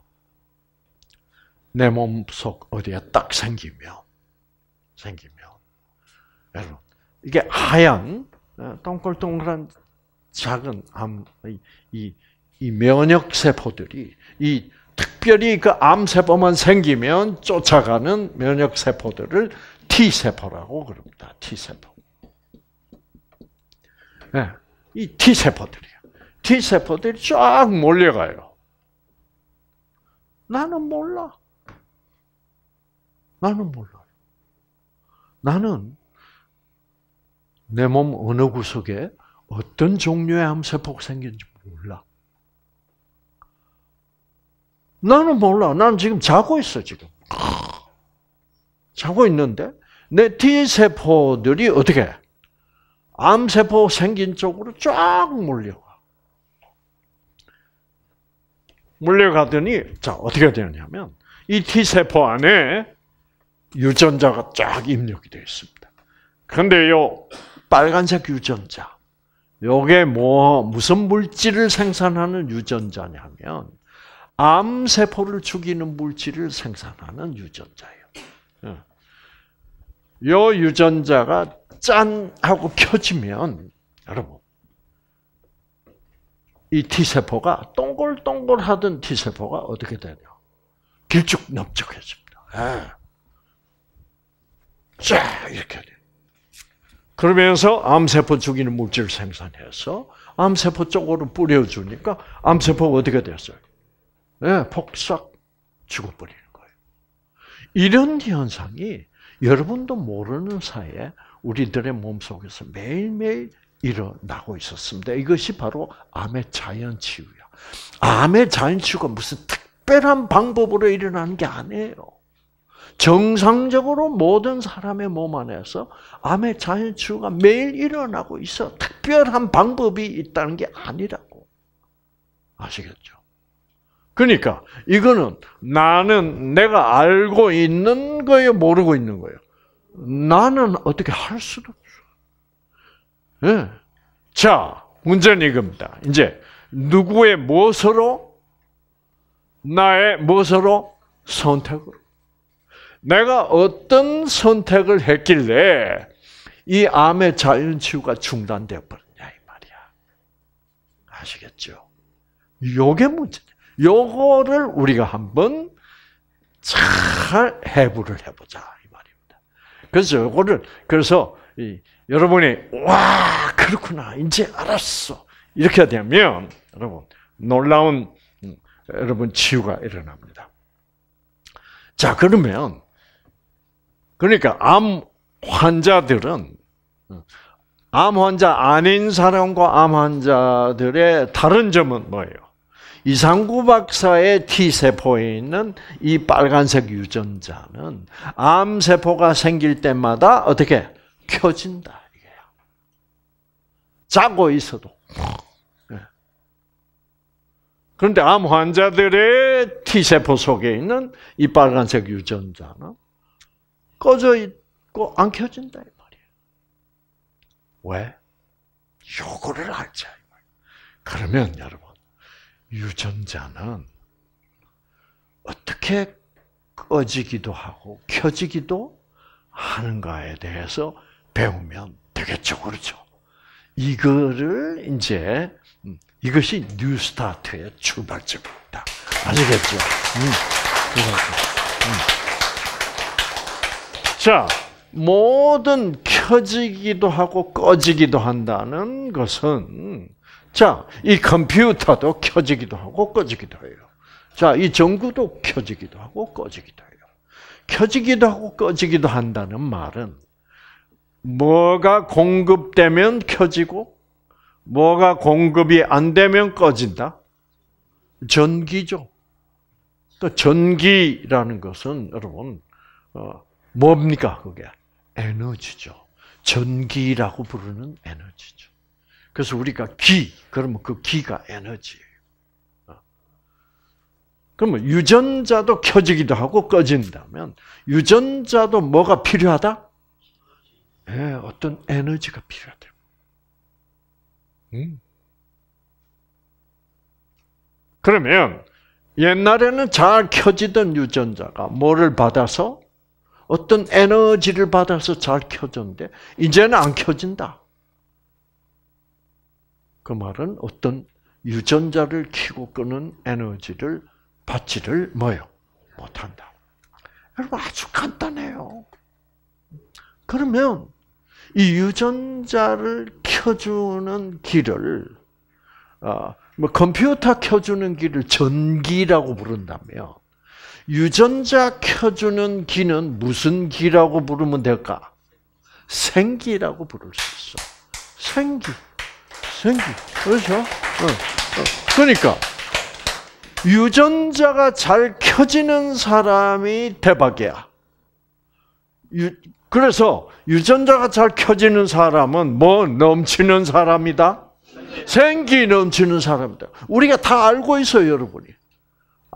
내 몸 속 어디에 딱 생기면 생기면 여러분 이게 하얀 어, 동글동글한 작은 암, 이, 이, 이 면역 세포들이 이 특별히 그 암세포만 생기면 쫓아가는 면역세포들을 T세포라고 그럽니다. T세포. 네, 이 T세포들이에요. T세포들이 쫙 몰려가요. 나는 몰라. 나는 몰라요. 나는 내 몸 어느 구석에 어떤 종류의 암세포가 생긴지 몰라. 나는 몰라. 나 지금 자고 있어, 지금. 자고 있는데, 내 T세포들이 어떻게? 암세포 생긴 쪽으로 쫙 몰려가. 물려가더니, 자, 어떻게 되냐면이 T세포 안에 유전자가 쫙 입력이 되어 있습니다. 그데요 빨간색 유전자. 요게 뭐, 무슨 물질을 생산하는 유전자냐면, 암세포를 죽이는 물질을 생산하는 유전자예요. 예. 요 유전자가 짠! 하고 켜지면, 여러분, 이 T세포가 동글동글 하던 T세포가 어떻게 되냐? 길쭉납쭉해집니다. 예. 쫙 이렇게 돼 그러면서 암세포 죽이는 물질 생산해서 암세포 쪽으로 뿌려주니까 암세포가 어떻게 됐어요? 네, 폭삭 죽어버리는 거예요. 이런 현상이 여러분도 모르는 사이에 우리들의 몸속에서 매일매일 일어나고 있었습니다. 이것이 바로 암의 자연치유야. 암의 자연치유가 무슨 특별한 방법으로 일어나는 게 아니에요. 정상적으로 모든 사람의 몸 안에서 암의 자연치유가 매일 일어나고 있어. 특별한 방법이 있다는 게 아니라고. 아시겠죠? 그러니까 이거는 나는 내가 알고 있는 거예요, 모르고 있는 거예요. 나는 어떻게 할 수도 없어. 네. 자, 문제는 이겁니다. 이제 누구의 무엇으로 나의 무엇으로 선택으로 내가 어떤 선택을 했길래 이 암의 자연치유가 중단되어 버렸냐 이 말이야. 아시겠죠? 요게 문제. 요거를 우리가 한번 잘 해부를 해보자 이 말입니다. 그래서 요거를 그래서 이, 여러분이 와 그렇구나 이제 알았어 이렇게 되면 여러분 놀라운 음, 여러분 치유가 일어납니다. 자 그러면 그러니까 암 환자들은 암 환자 아닌 사람과 암 환자들의 다른 점은 뭐예요? 이상구 박사의 T세포에 있는 이 빨간색 유전자는 암세포가 생길 때마다 어떻게? 켜진다. 자고 있어도. 그런데 암 환자들의 T세포 속에 있는 이 빨간색 유전자는 꺼져 있고 안 켜진다 이말이에 왜? 요거를 알자 이 말. 그러면 여러분 유전자는 어떻게 꺼지기도 하고 켜지기도 하는가에 대해서 배우면 되겠죠, 그렇죠? 이거를 이제 음, 이것이 뉴스타트의 출발점입다 아시겠죠? 음. 음. 음. 자, 모든 켜지기도 하고 꺼지기도 한다는 것은 자, 이 컴퓨터도 켜지기도 하고 꺼지기도 해요. 자, 이 전구도 켜지기도 하고 꺼지기도 해요. 켜지기도 하고 꺼지기도 한다는 말은 뭐가 공급되면 켜지고 뭐가 공급이 안 되면 꺼진다. 전기죠. 그 전기라는 것은 여러분 어, 뭡니까 그게? 에너지죠. 전기라고 부르는 에너지죠. 그래서 우리가 기 그러면 그 기가 에너지예요. 어. 그러면 유전자도 켜지기도 하고 꺼진다면 유전자도 뭐가 필요하다? 네, 어떤 에너지가 필요하다. 음. 그러면 옛날에는 잘 켜지던 유전자가 뭐를 받아서 어떤 에너지를 받아서 잘 켜졌는데 이제는 안 켜진다. 그 말은 어떤 유전자를 키고 끄는 에너지를 받지를 뭐요 못한다. 여러분 아주 간단해요. 그러면 이 유전자를 켜주는 길을 아, 뭐 컴퓨터 켜주는 길을 전기라고 부른다면 유전자 켜주는 기는 무슨 기라고 부르면 될까? 생기라고 부를 수 있어. 생기. 생기. 그렇죠? 어, 어, 그러니까, 유전자가 잘 켜지는 사람이 대박이야. 유, 그래서 유전자가 잘 켜지는 사람은 뭐 넘치는 사람이다? 생기 넘치는 사람이다. 우리가 다 알고 있어요, 여러분이.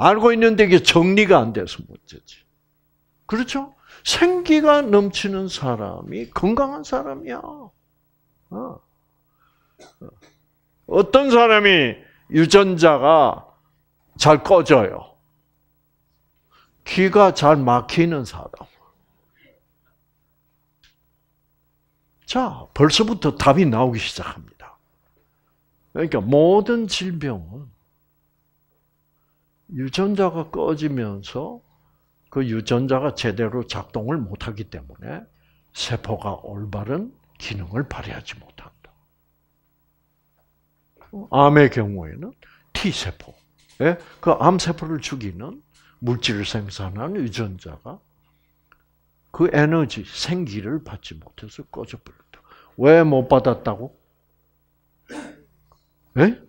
알고 있는데 이게 정리가 안 돼서 문제지. 그렇죠? 생기가 넘치는 사람이 건강한 사람이야. 어. 어. 어떤 사람이 유전자가 잘 꺼져요? 귀가 잘 막히는 사람. 자, 벌써부터 답이 나오기 시작합니다. 그러니까 모든 질병은 유전자가 꺼지면서 그 유전자가 제대로 작동을 못하기 때문에 세포가 올바른 기능을 발휘하지 못한다. 암의 경우에는 T세포, 예? 그 암세포를 죽이는 물질을 생산하는 유전자가 그 에너지, 생기를 받지 못해서 꺼져버렸다. 왜 못 받았다고? 에? 예?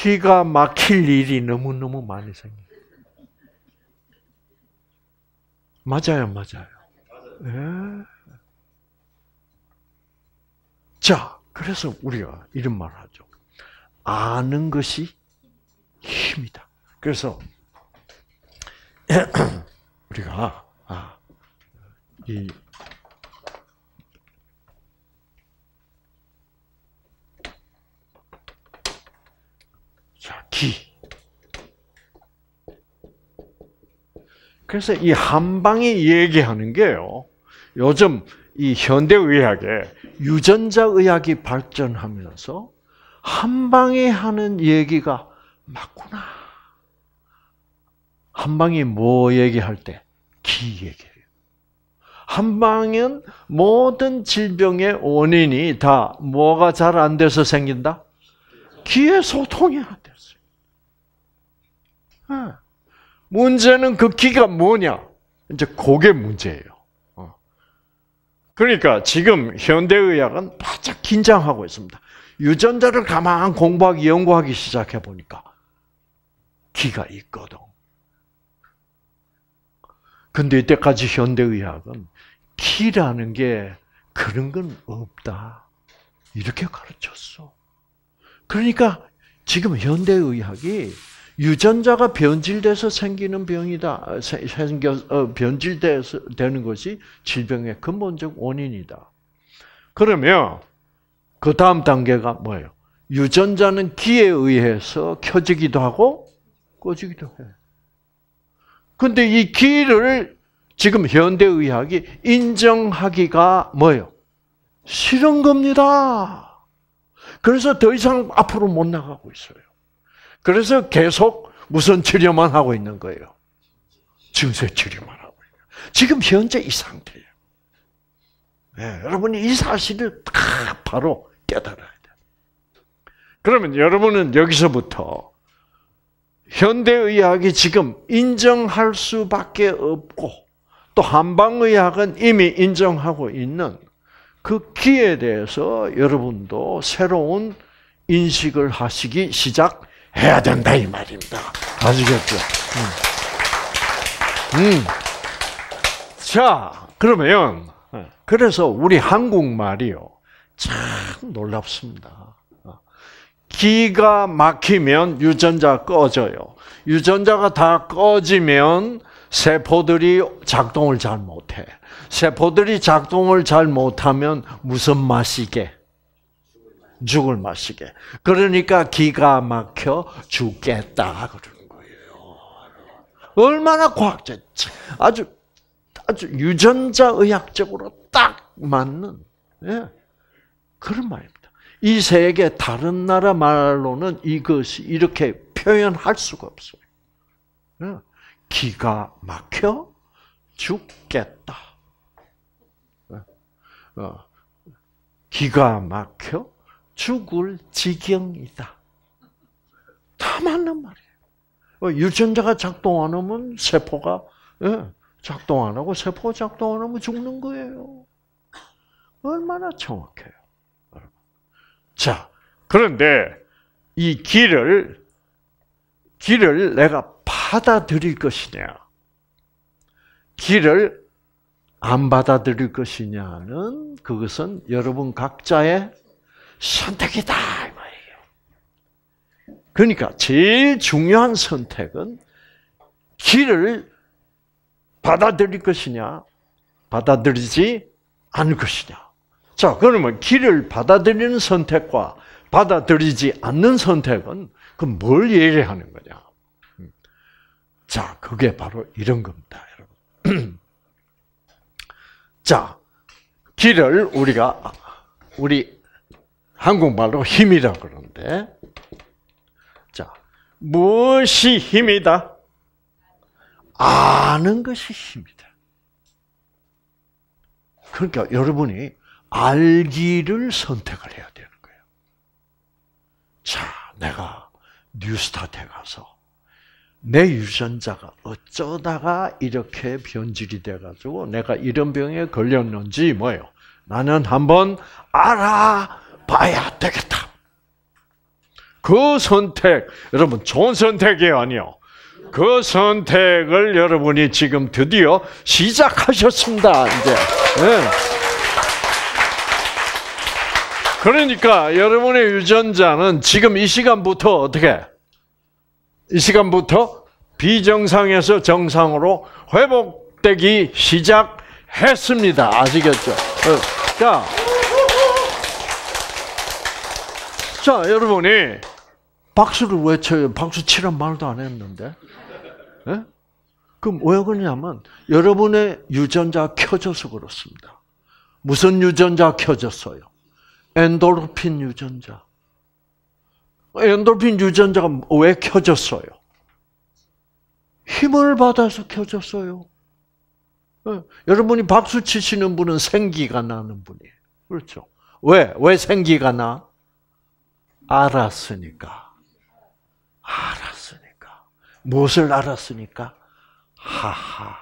기가 막힐 일이 너무너무 많이 생겨요. 맞아요, 맞아요. 예. 자, 그래서 우리가 이런 말 하죠. 아는 것이 힘이다. 그래서 <clears throat> 우리가 아, 이 기. 그래서 이 한방이 얘기하는 게요. 요즘 이 현대 의학에 유전자 의학이 발전하면서 한방이 하는 얘기가 맞구나. 한방이 뭐 얘기할 때? 기 얘기해요. 한방은 모든 질병의 원인이 다 뭐가 잘 안 돼서 생긴다? 기의 소통이야. 예. 문제는 그 기가 뭐냐? 이제 그게 문제예요. 어. 그러니까 지금 현대의학은 바짝 긴장하고 있습니다. 유전자를 가만 공부하기, 연구하기 시작해 보니까 기가 있거든. 근데 이때까지 현대의학은 기라는게 그런 건 없다. 이렇게 가르쳤어. 그러니까 지금 현대의학이 유전자가 변질돼서 생기는 병이다. 생겨 어, 변질돼서 되는 것이 질병의 근본적 원인이다. 그러면 그 다음 단계가 뭐예요? 유전자는 기에 의해서 켜지기도 하고 꺼지기도 해. 근데 이 기를 지금 현대 의학이 인정하기가 뭐예요? 싫은 겁니다. 그래서 더 이상 앞으로 못 나가고 있어요. 그래서 계속 무슨 치료만 하고 있는 거예요? 증세 치료만 하고 있어요. 지금 현재 이 상태예요. 네, 여러분이 이 사실을 딱 바로 깨달아야 돼요. 그러면 여러분은 여기서부터 현대의학이 지금 인정할 수밖에 없고 또 한방의학은 이미 인정하고 있는 그 기에 대해서 여러분도 새로운 인식을 하시기 시작 해야 된다 이 말입니다. 아시겠죠? 음. 음. 자, 그러면 그래서 우리 한국말이요. 참 놀랍습니다. 기가 막히면 유전자 꺼져요. 유전자가 다 꺼지면 세포들이 작동을 잘 못해. 세포들이 작동을 잘 못하면 무슨 맛이게? 죽을 마시게 그러니까 기가 막혀 죽겠다 그러는 거예요. 얼마나 과학적, 아주 아주 유전자 의학적으로 딱 맞는 예. 그런 말입니다. 이 세계 다른 나라 말로는 이것이 이렇게 표현할 수가 없어요. 예. 기가 막혀 죽겠다. 예. 어. 기가 막혀 죽을 지경이다. 다 맞는 말이에요. 어, 유전자가 작동 안 하면 세포가 예, 작동 안 하고 세포 작동 안 하면 죽는 거예요. 얼마나 정확해요. 자, 그런데 이 길을 길을 내가 받아들일 것이냐, 길을 안 받아들일 것이냐는 그것은 여러분 각자의 선택이다 이 말이에요. 그러니까 제일 중요한 선택은 길을 받아들일 것이냐, 받아들이지 않을 것이냐. 자, 그러면 길을 받아들이는 선택과 받아들이지 않는 선택은 그뭘 얘기하는 거냐? 자, 그게 바로 이런 겁니다, 여러분. <clears throat> 자, 길을 우리가 우리 한국말로 힘이라 그러는데 자 무엇이 힘이다? 아는 것이 힘이다. 그러니까 여러분이 알기를 선택을 해야 되는 거예요. 자, 내가 뉴스타트에 가서 내 유전자가 어쩌다가 이렇게 변질이 돼가지고 내가 이런 병에 걸렸는지 뭐요. 예 나는 한번 알아 봐야 되겠다. 그 선택, 여러분 좋은 선택이에요, 아니요? 그 선택을 여러분이 지금 드디어 시작하셨습니다. 이제. 네. 그러니까 여러분의 유전자는 지금 이 시간부터 어떻게? 이 시간부터 비정상에서 정상으로 회복되기 시작했습니다. 아시겠죠? 네. 자. 자, 여러분이 박수를 외쳐요. 박수 치란 말도 안 했는데. 네? 그럼 왜 그러냐면 여러분의 유전자 켜져서 그렇습니다. 무슨 유전자 켜졌어요? 엔도르핀 유전자. 엔도르핀 유전자가 왜 켜졌어요? 힘을 받아서 켜졌어요. 네. 여러분이 박수 치시는 분은 생기가 나는 분이에요. 그렇죠? 왜? 왜 생기가 나? 알았으니까. 알았으니까. 무엇을 알았으니까? 하하.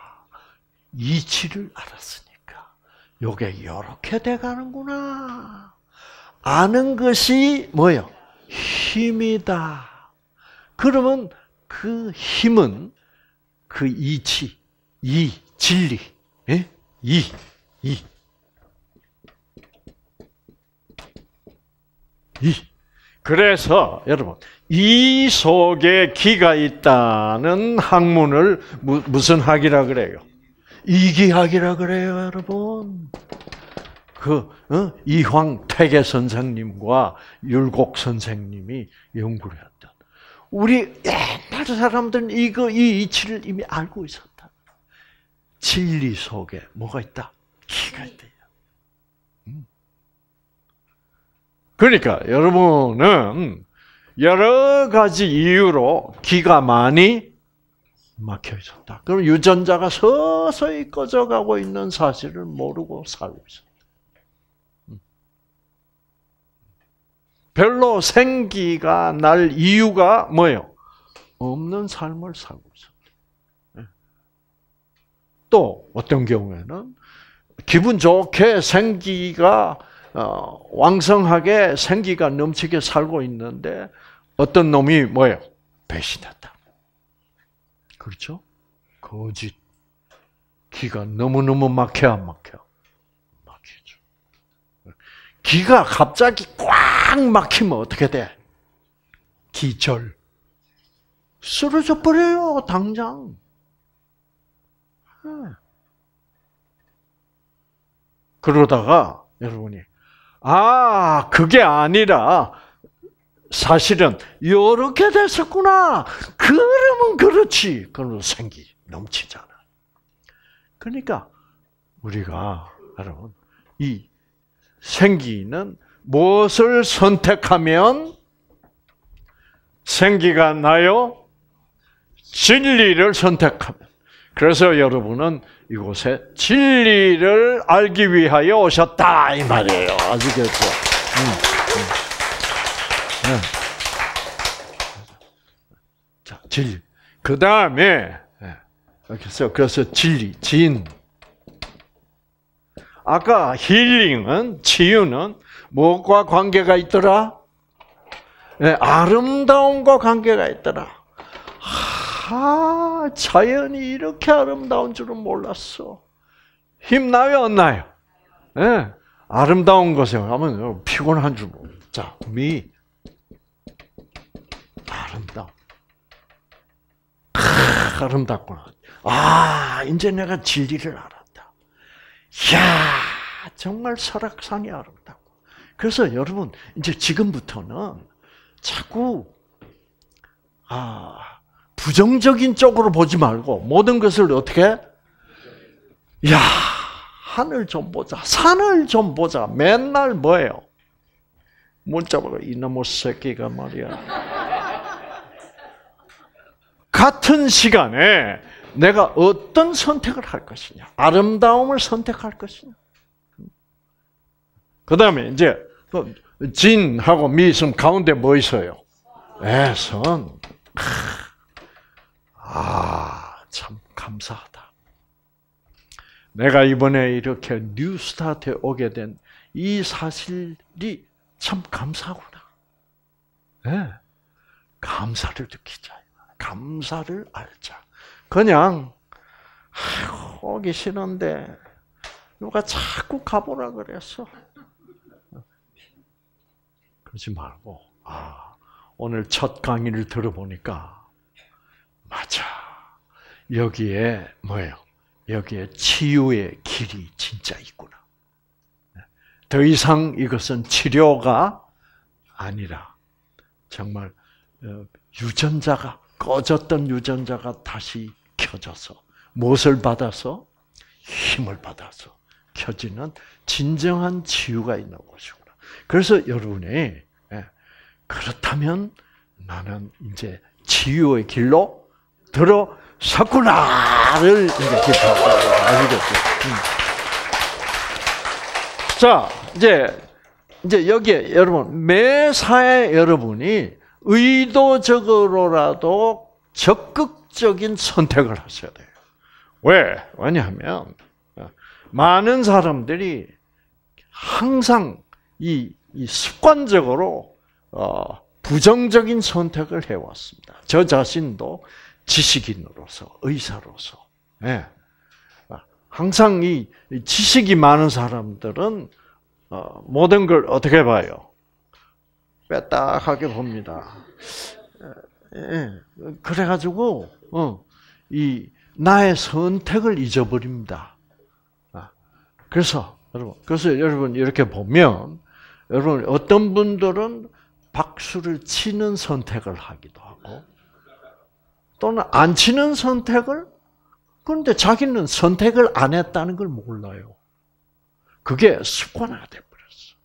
이치를 알았으니까. 요게 요렇게 돼 가는구나. 아는 것이 뭐예요? 힘이다. 그러면 그 힘은 그 이치, 이, 진리, 예? 이, 이. 이. 그래서 여러분 이 속에 기가 있다는 학문을 무, 무슨 학이라 그래요? 이기학이라 그래요, 여러분. 그 어? 이황 태계 선생님과 율곡 선생님이 연구를 했다. 우리 옛날 사람들은 이거 이 이치를 이미 알고 있었다. 진리 속에 뭐가 있다? 기가 있다. 그러니까 여러분은 여러 가지 이유로 기가 많이 막혀 있었다. 그럼 유전자가 서서히 꺼져가고 있는 사실을 모르고 살고 있었다. 별로 생기가 날 이유가 뭐예요? 없는 삶을 살고 있었다. 예. 또 어떤 경우에는 기분 좋게 생기가 어, 왕성하게 생기가 넘치게 살고 있는데 어떤 놈이 뭐예요? 배신했다. 그렇죠? 거짓. 기가 너무너무 막혀야 막혀. 막히죠. 기가 갑자기 꽉 막히면 어떻게 돼? 기절. 쓰러져 버려요, 당장. 예. 그러다가 여러분이 아, 그게 아니라 사실은 요렇게 됐었구나. 그러면 그렇지. 그런 생기 넘치잖아. 그러니까 우리가 여러분 이 생기는 무엇을 선택하면 생기가 나요? 진리를 선택하면. 그래서 여러분은 이곳에 진리를 알기 위하여 오셨다 이 말이에요. 아시겠죠? 그렇죠. 음, 음. 음. 자, 진리. 그 다음에 예. 그래서 그래서 진리, 진. 아까 힐링은 치유는 무엇과 관계가 있더라? 네, 아름다움과 관계가 있더라. 아, 자연이 이렇게 아름다운 줄은 몰랐어. 힘나요, 안 나요? 예. 네. 아름다운 것에 가면 피곤한 줄 모르. 자, 미. 아름다워. 아, 아름답구나. 아, 이제 내가 진리를 알았다. 야 정말 설악산이 아름답고. 그래서 여러분, 이제 지금부터는 자꾸, 아, 부정적인 쪽으로 보지 말고 모든 것을 어떻게 야 하늘 좀 보자 산을 좀 보자 맨날 뭐예요 문자로 이놈의 새끼가 말이야 같은 시간에 내가 어떤 선택을 할 것이냐 아름다움을 선택할 것이냐 그 다음에 이제 진하고 미 있으면 가운데 뭐 있어요? 에, 선. 아, 참 감사하다. 내가 이번에 이렇게 뉴스타트에 오게 된 이 사실이 참 감사구나. 네. 예. 감사를 느끼자. 감사를 알자. 그냥 아, 오기 싫은데 누가 자꾸 가보라 그랬어. 그러지 말고 아 오늘 첫 강의를 들어보니까 맞아. 여기에 뭐예요? 여기에 치유의 길이 진짜 있구나. 더 이상 이것은 치료가 아니라 정말 어, 유전자가 꺼졌던 유전자가 다시 켜져서 무엇을 받아서 힘을 받아서 켜지는 진정한 치유가 있는 것이구나. 그래서 여러분이 예, 그렇다면 나는 이제 치유의 길로 들어섰구나를 이렇게 아시겠죠? 음. 자, 이제 이제 여기에 여러분 매사에 여러분이 의도적으로라도 적극적인 선택을 하셔야 돼요. 왜? 왜냐하면 많은 사람들이 항상 이, 이 습관적으로 어, 부정적인 선택을 해왔습니다. 저 자신도 지식인으로서, 의사로서. 예. 항상 이 지식이 많은 사람들은 어, 모든 걸 어떻게 봐요? 빼딱하게 봅니다. 예. 예. 그래가지고 어, 이 나의 선택을 잊어버립니다. 아, 그래서 여러분, 그래서 여러분 이렇게 보면 여러분 어떤 분들은 박수를 치는 선택을 하기도 하고 또는 안 치는 선택을 그런데 자기는 선택을 안 했다는 걸 몰라요. 그게 습관화돼 가 버렸어.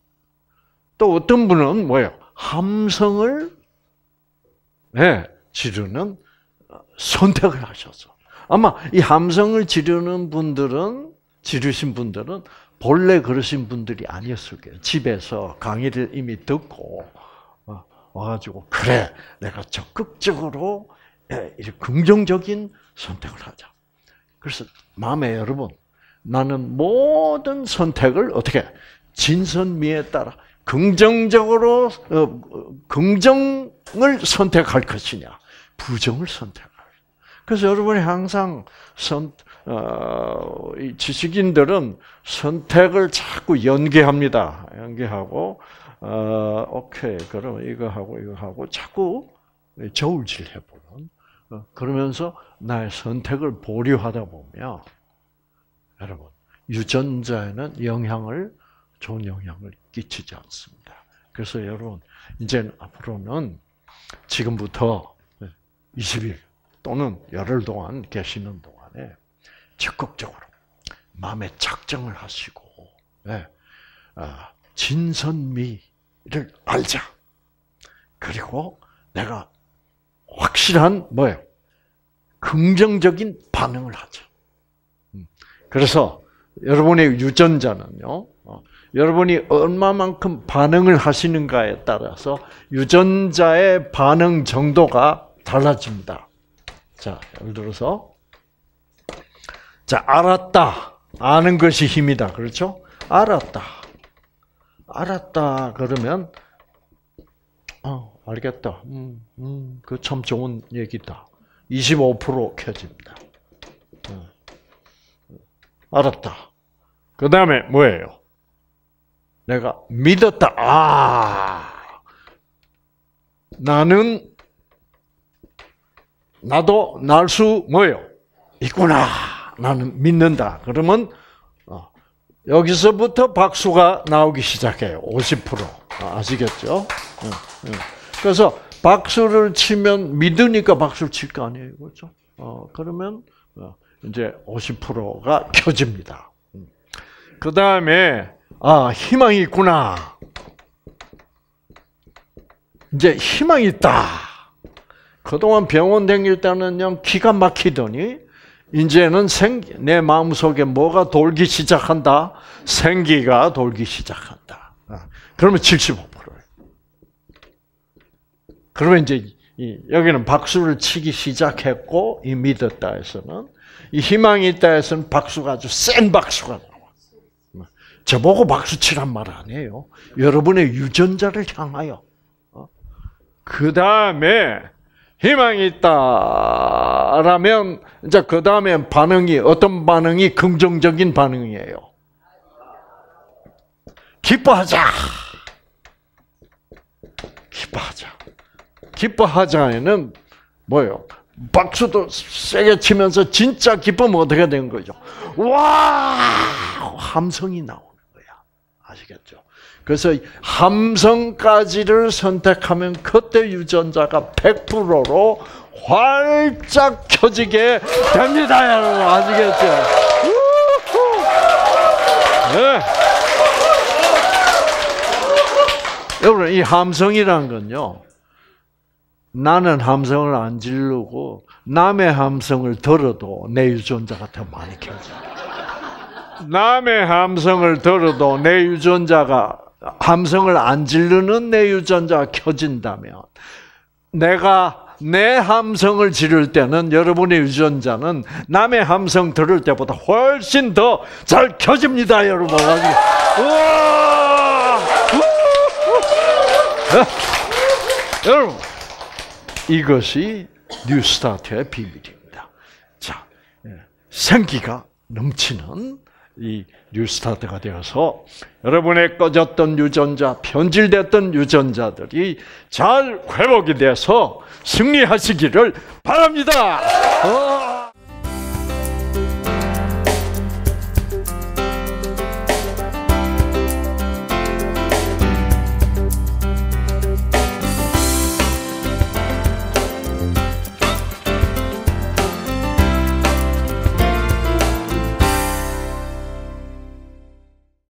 또 어떤 분은 뭐예요? 함성을 네, 지르는 선택을 하셔서 아마 이 함성을 지르는 분들은 지르신 분들은 본래 그러신 분들이 아니었을 거예요. 집에서 강의를 이미 듣고 어, 와가지고 그래 내가 적극적으로 예, 긍정적인 선택을 하자. 그래서 마음에 여러분 나는 모든 선택을 어떻게 진선미에 따라 긍정적으로 어, 긍정을 선택할 것이냐 부정을 선택할. 그래서 여러분이 항상 선, 어, 지식인들은 선택을 자꾸 연계합니다. 연계하고 어, 오케이 그럼 이거 하고 이거 하고 자꾸 저울질해보는 그러면서 나의 선택을 보류하다 보면 여러분 유전자에는 영향을 좋은 영향을 끼치지 않습니다. 그래서 여러분 이제 앞으로는 지금부터 20일 또는 열흘 동안 계시는 동안에 적극적으로 마음의 작정을 하시고 예, 아, 진선미를 알자. 그리고 내가 확실한 뭐예요? 긍정적인 반응을 하죠. 음. 그래서 여러분의 유전자는요. 어, 여러분이 얼마만큼 반응을 하시는가에 따라서 유전자의 반응 정도가 달라집니다. 자, 예를 들어서 자, 알았다. 아는 것이 힘이다. 그렇죠? 알았다. 알았다. 그러면 어 알겠다. 음, 음, 그 참 좋은 얘기다. 25% 켜집니다. 네. 알았다. 그 다음에 뭐예요? 내가 믿었다. 아, 나는 나도 날 수뭐요 있구나. 나는 믿는다. 그러면 어, 여기서부터 박수가 나오기 시작해요. 50% 아, 아시겠죠? 네, 네. 그래서 박수를 치면 믿으니까 박수를 칠 거 아니에요, 그렇죠? 어, 그러면 어, 이제 50%가 켜집니다. 음. 그 다음에 아 희망이 있구나. 이제 희망이 있다. 그동안 병원 다닐 때는 그냥 기가 막히더니 이제는 생, 내 마음속에 뭐가 돌기 시작한다? 생기가 돌기 시작한다. 아, 그러면 75. 그러면 이제 여기는 박수를 치기 시작했고 이 믿었다에서는 이 희망이 있다에서는 박수가 아주 센 박수가 나와. 저보고 박수 치란 말 아니에요. 여러분의 유전자를 향하여. 어? 그 다음에 희망이 있다라면 이제 그 다음에 반응이 어떤 반응이 긍정적인 반응이에요. 기뻐하자. 기뻐하자. 기뻐하자에는 뭐예요? 박수도 세게 치면서 진짜 기쁨 어떻게 된 거죠? 와! 함성이 나오는 거야. 아시겠죠? 그래서 함성까지를 선택하면 그때 유전자가 100%로 활짝 켜지게 됩니다, 여러분. 아시겠죠? 네. 여러분, 이함성이란 건요. 나는 함성을 안 지르고 남의 함성을 들어도 내 유전자가 더 많이 켜져. 남의 함성을 들어도 내 유전자가 함성을 안 지르는 내 유전자가 켜진다면 내가 내 함성을 지를 때는 여러분의 유전자는 남의 함성 들을 때보다 훨씬 더 잘 켜집니다, 여러분. 우와! 어? 여러분. 이것이 뉴스타트의 비밀입니다. 자, 예, 생기가 넘치는 이 뉴스타트가 되어서 여러분의 꺼졌던 유전자, 변질됐던 유전자들이 잘 회복이 돼서 승리하시기를 바랍니다. 어!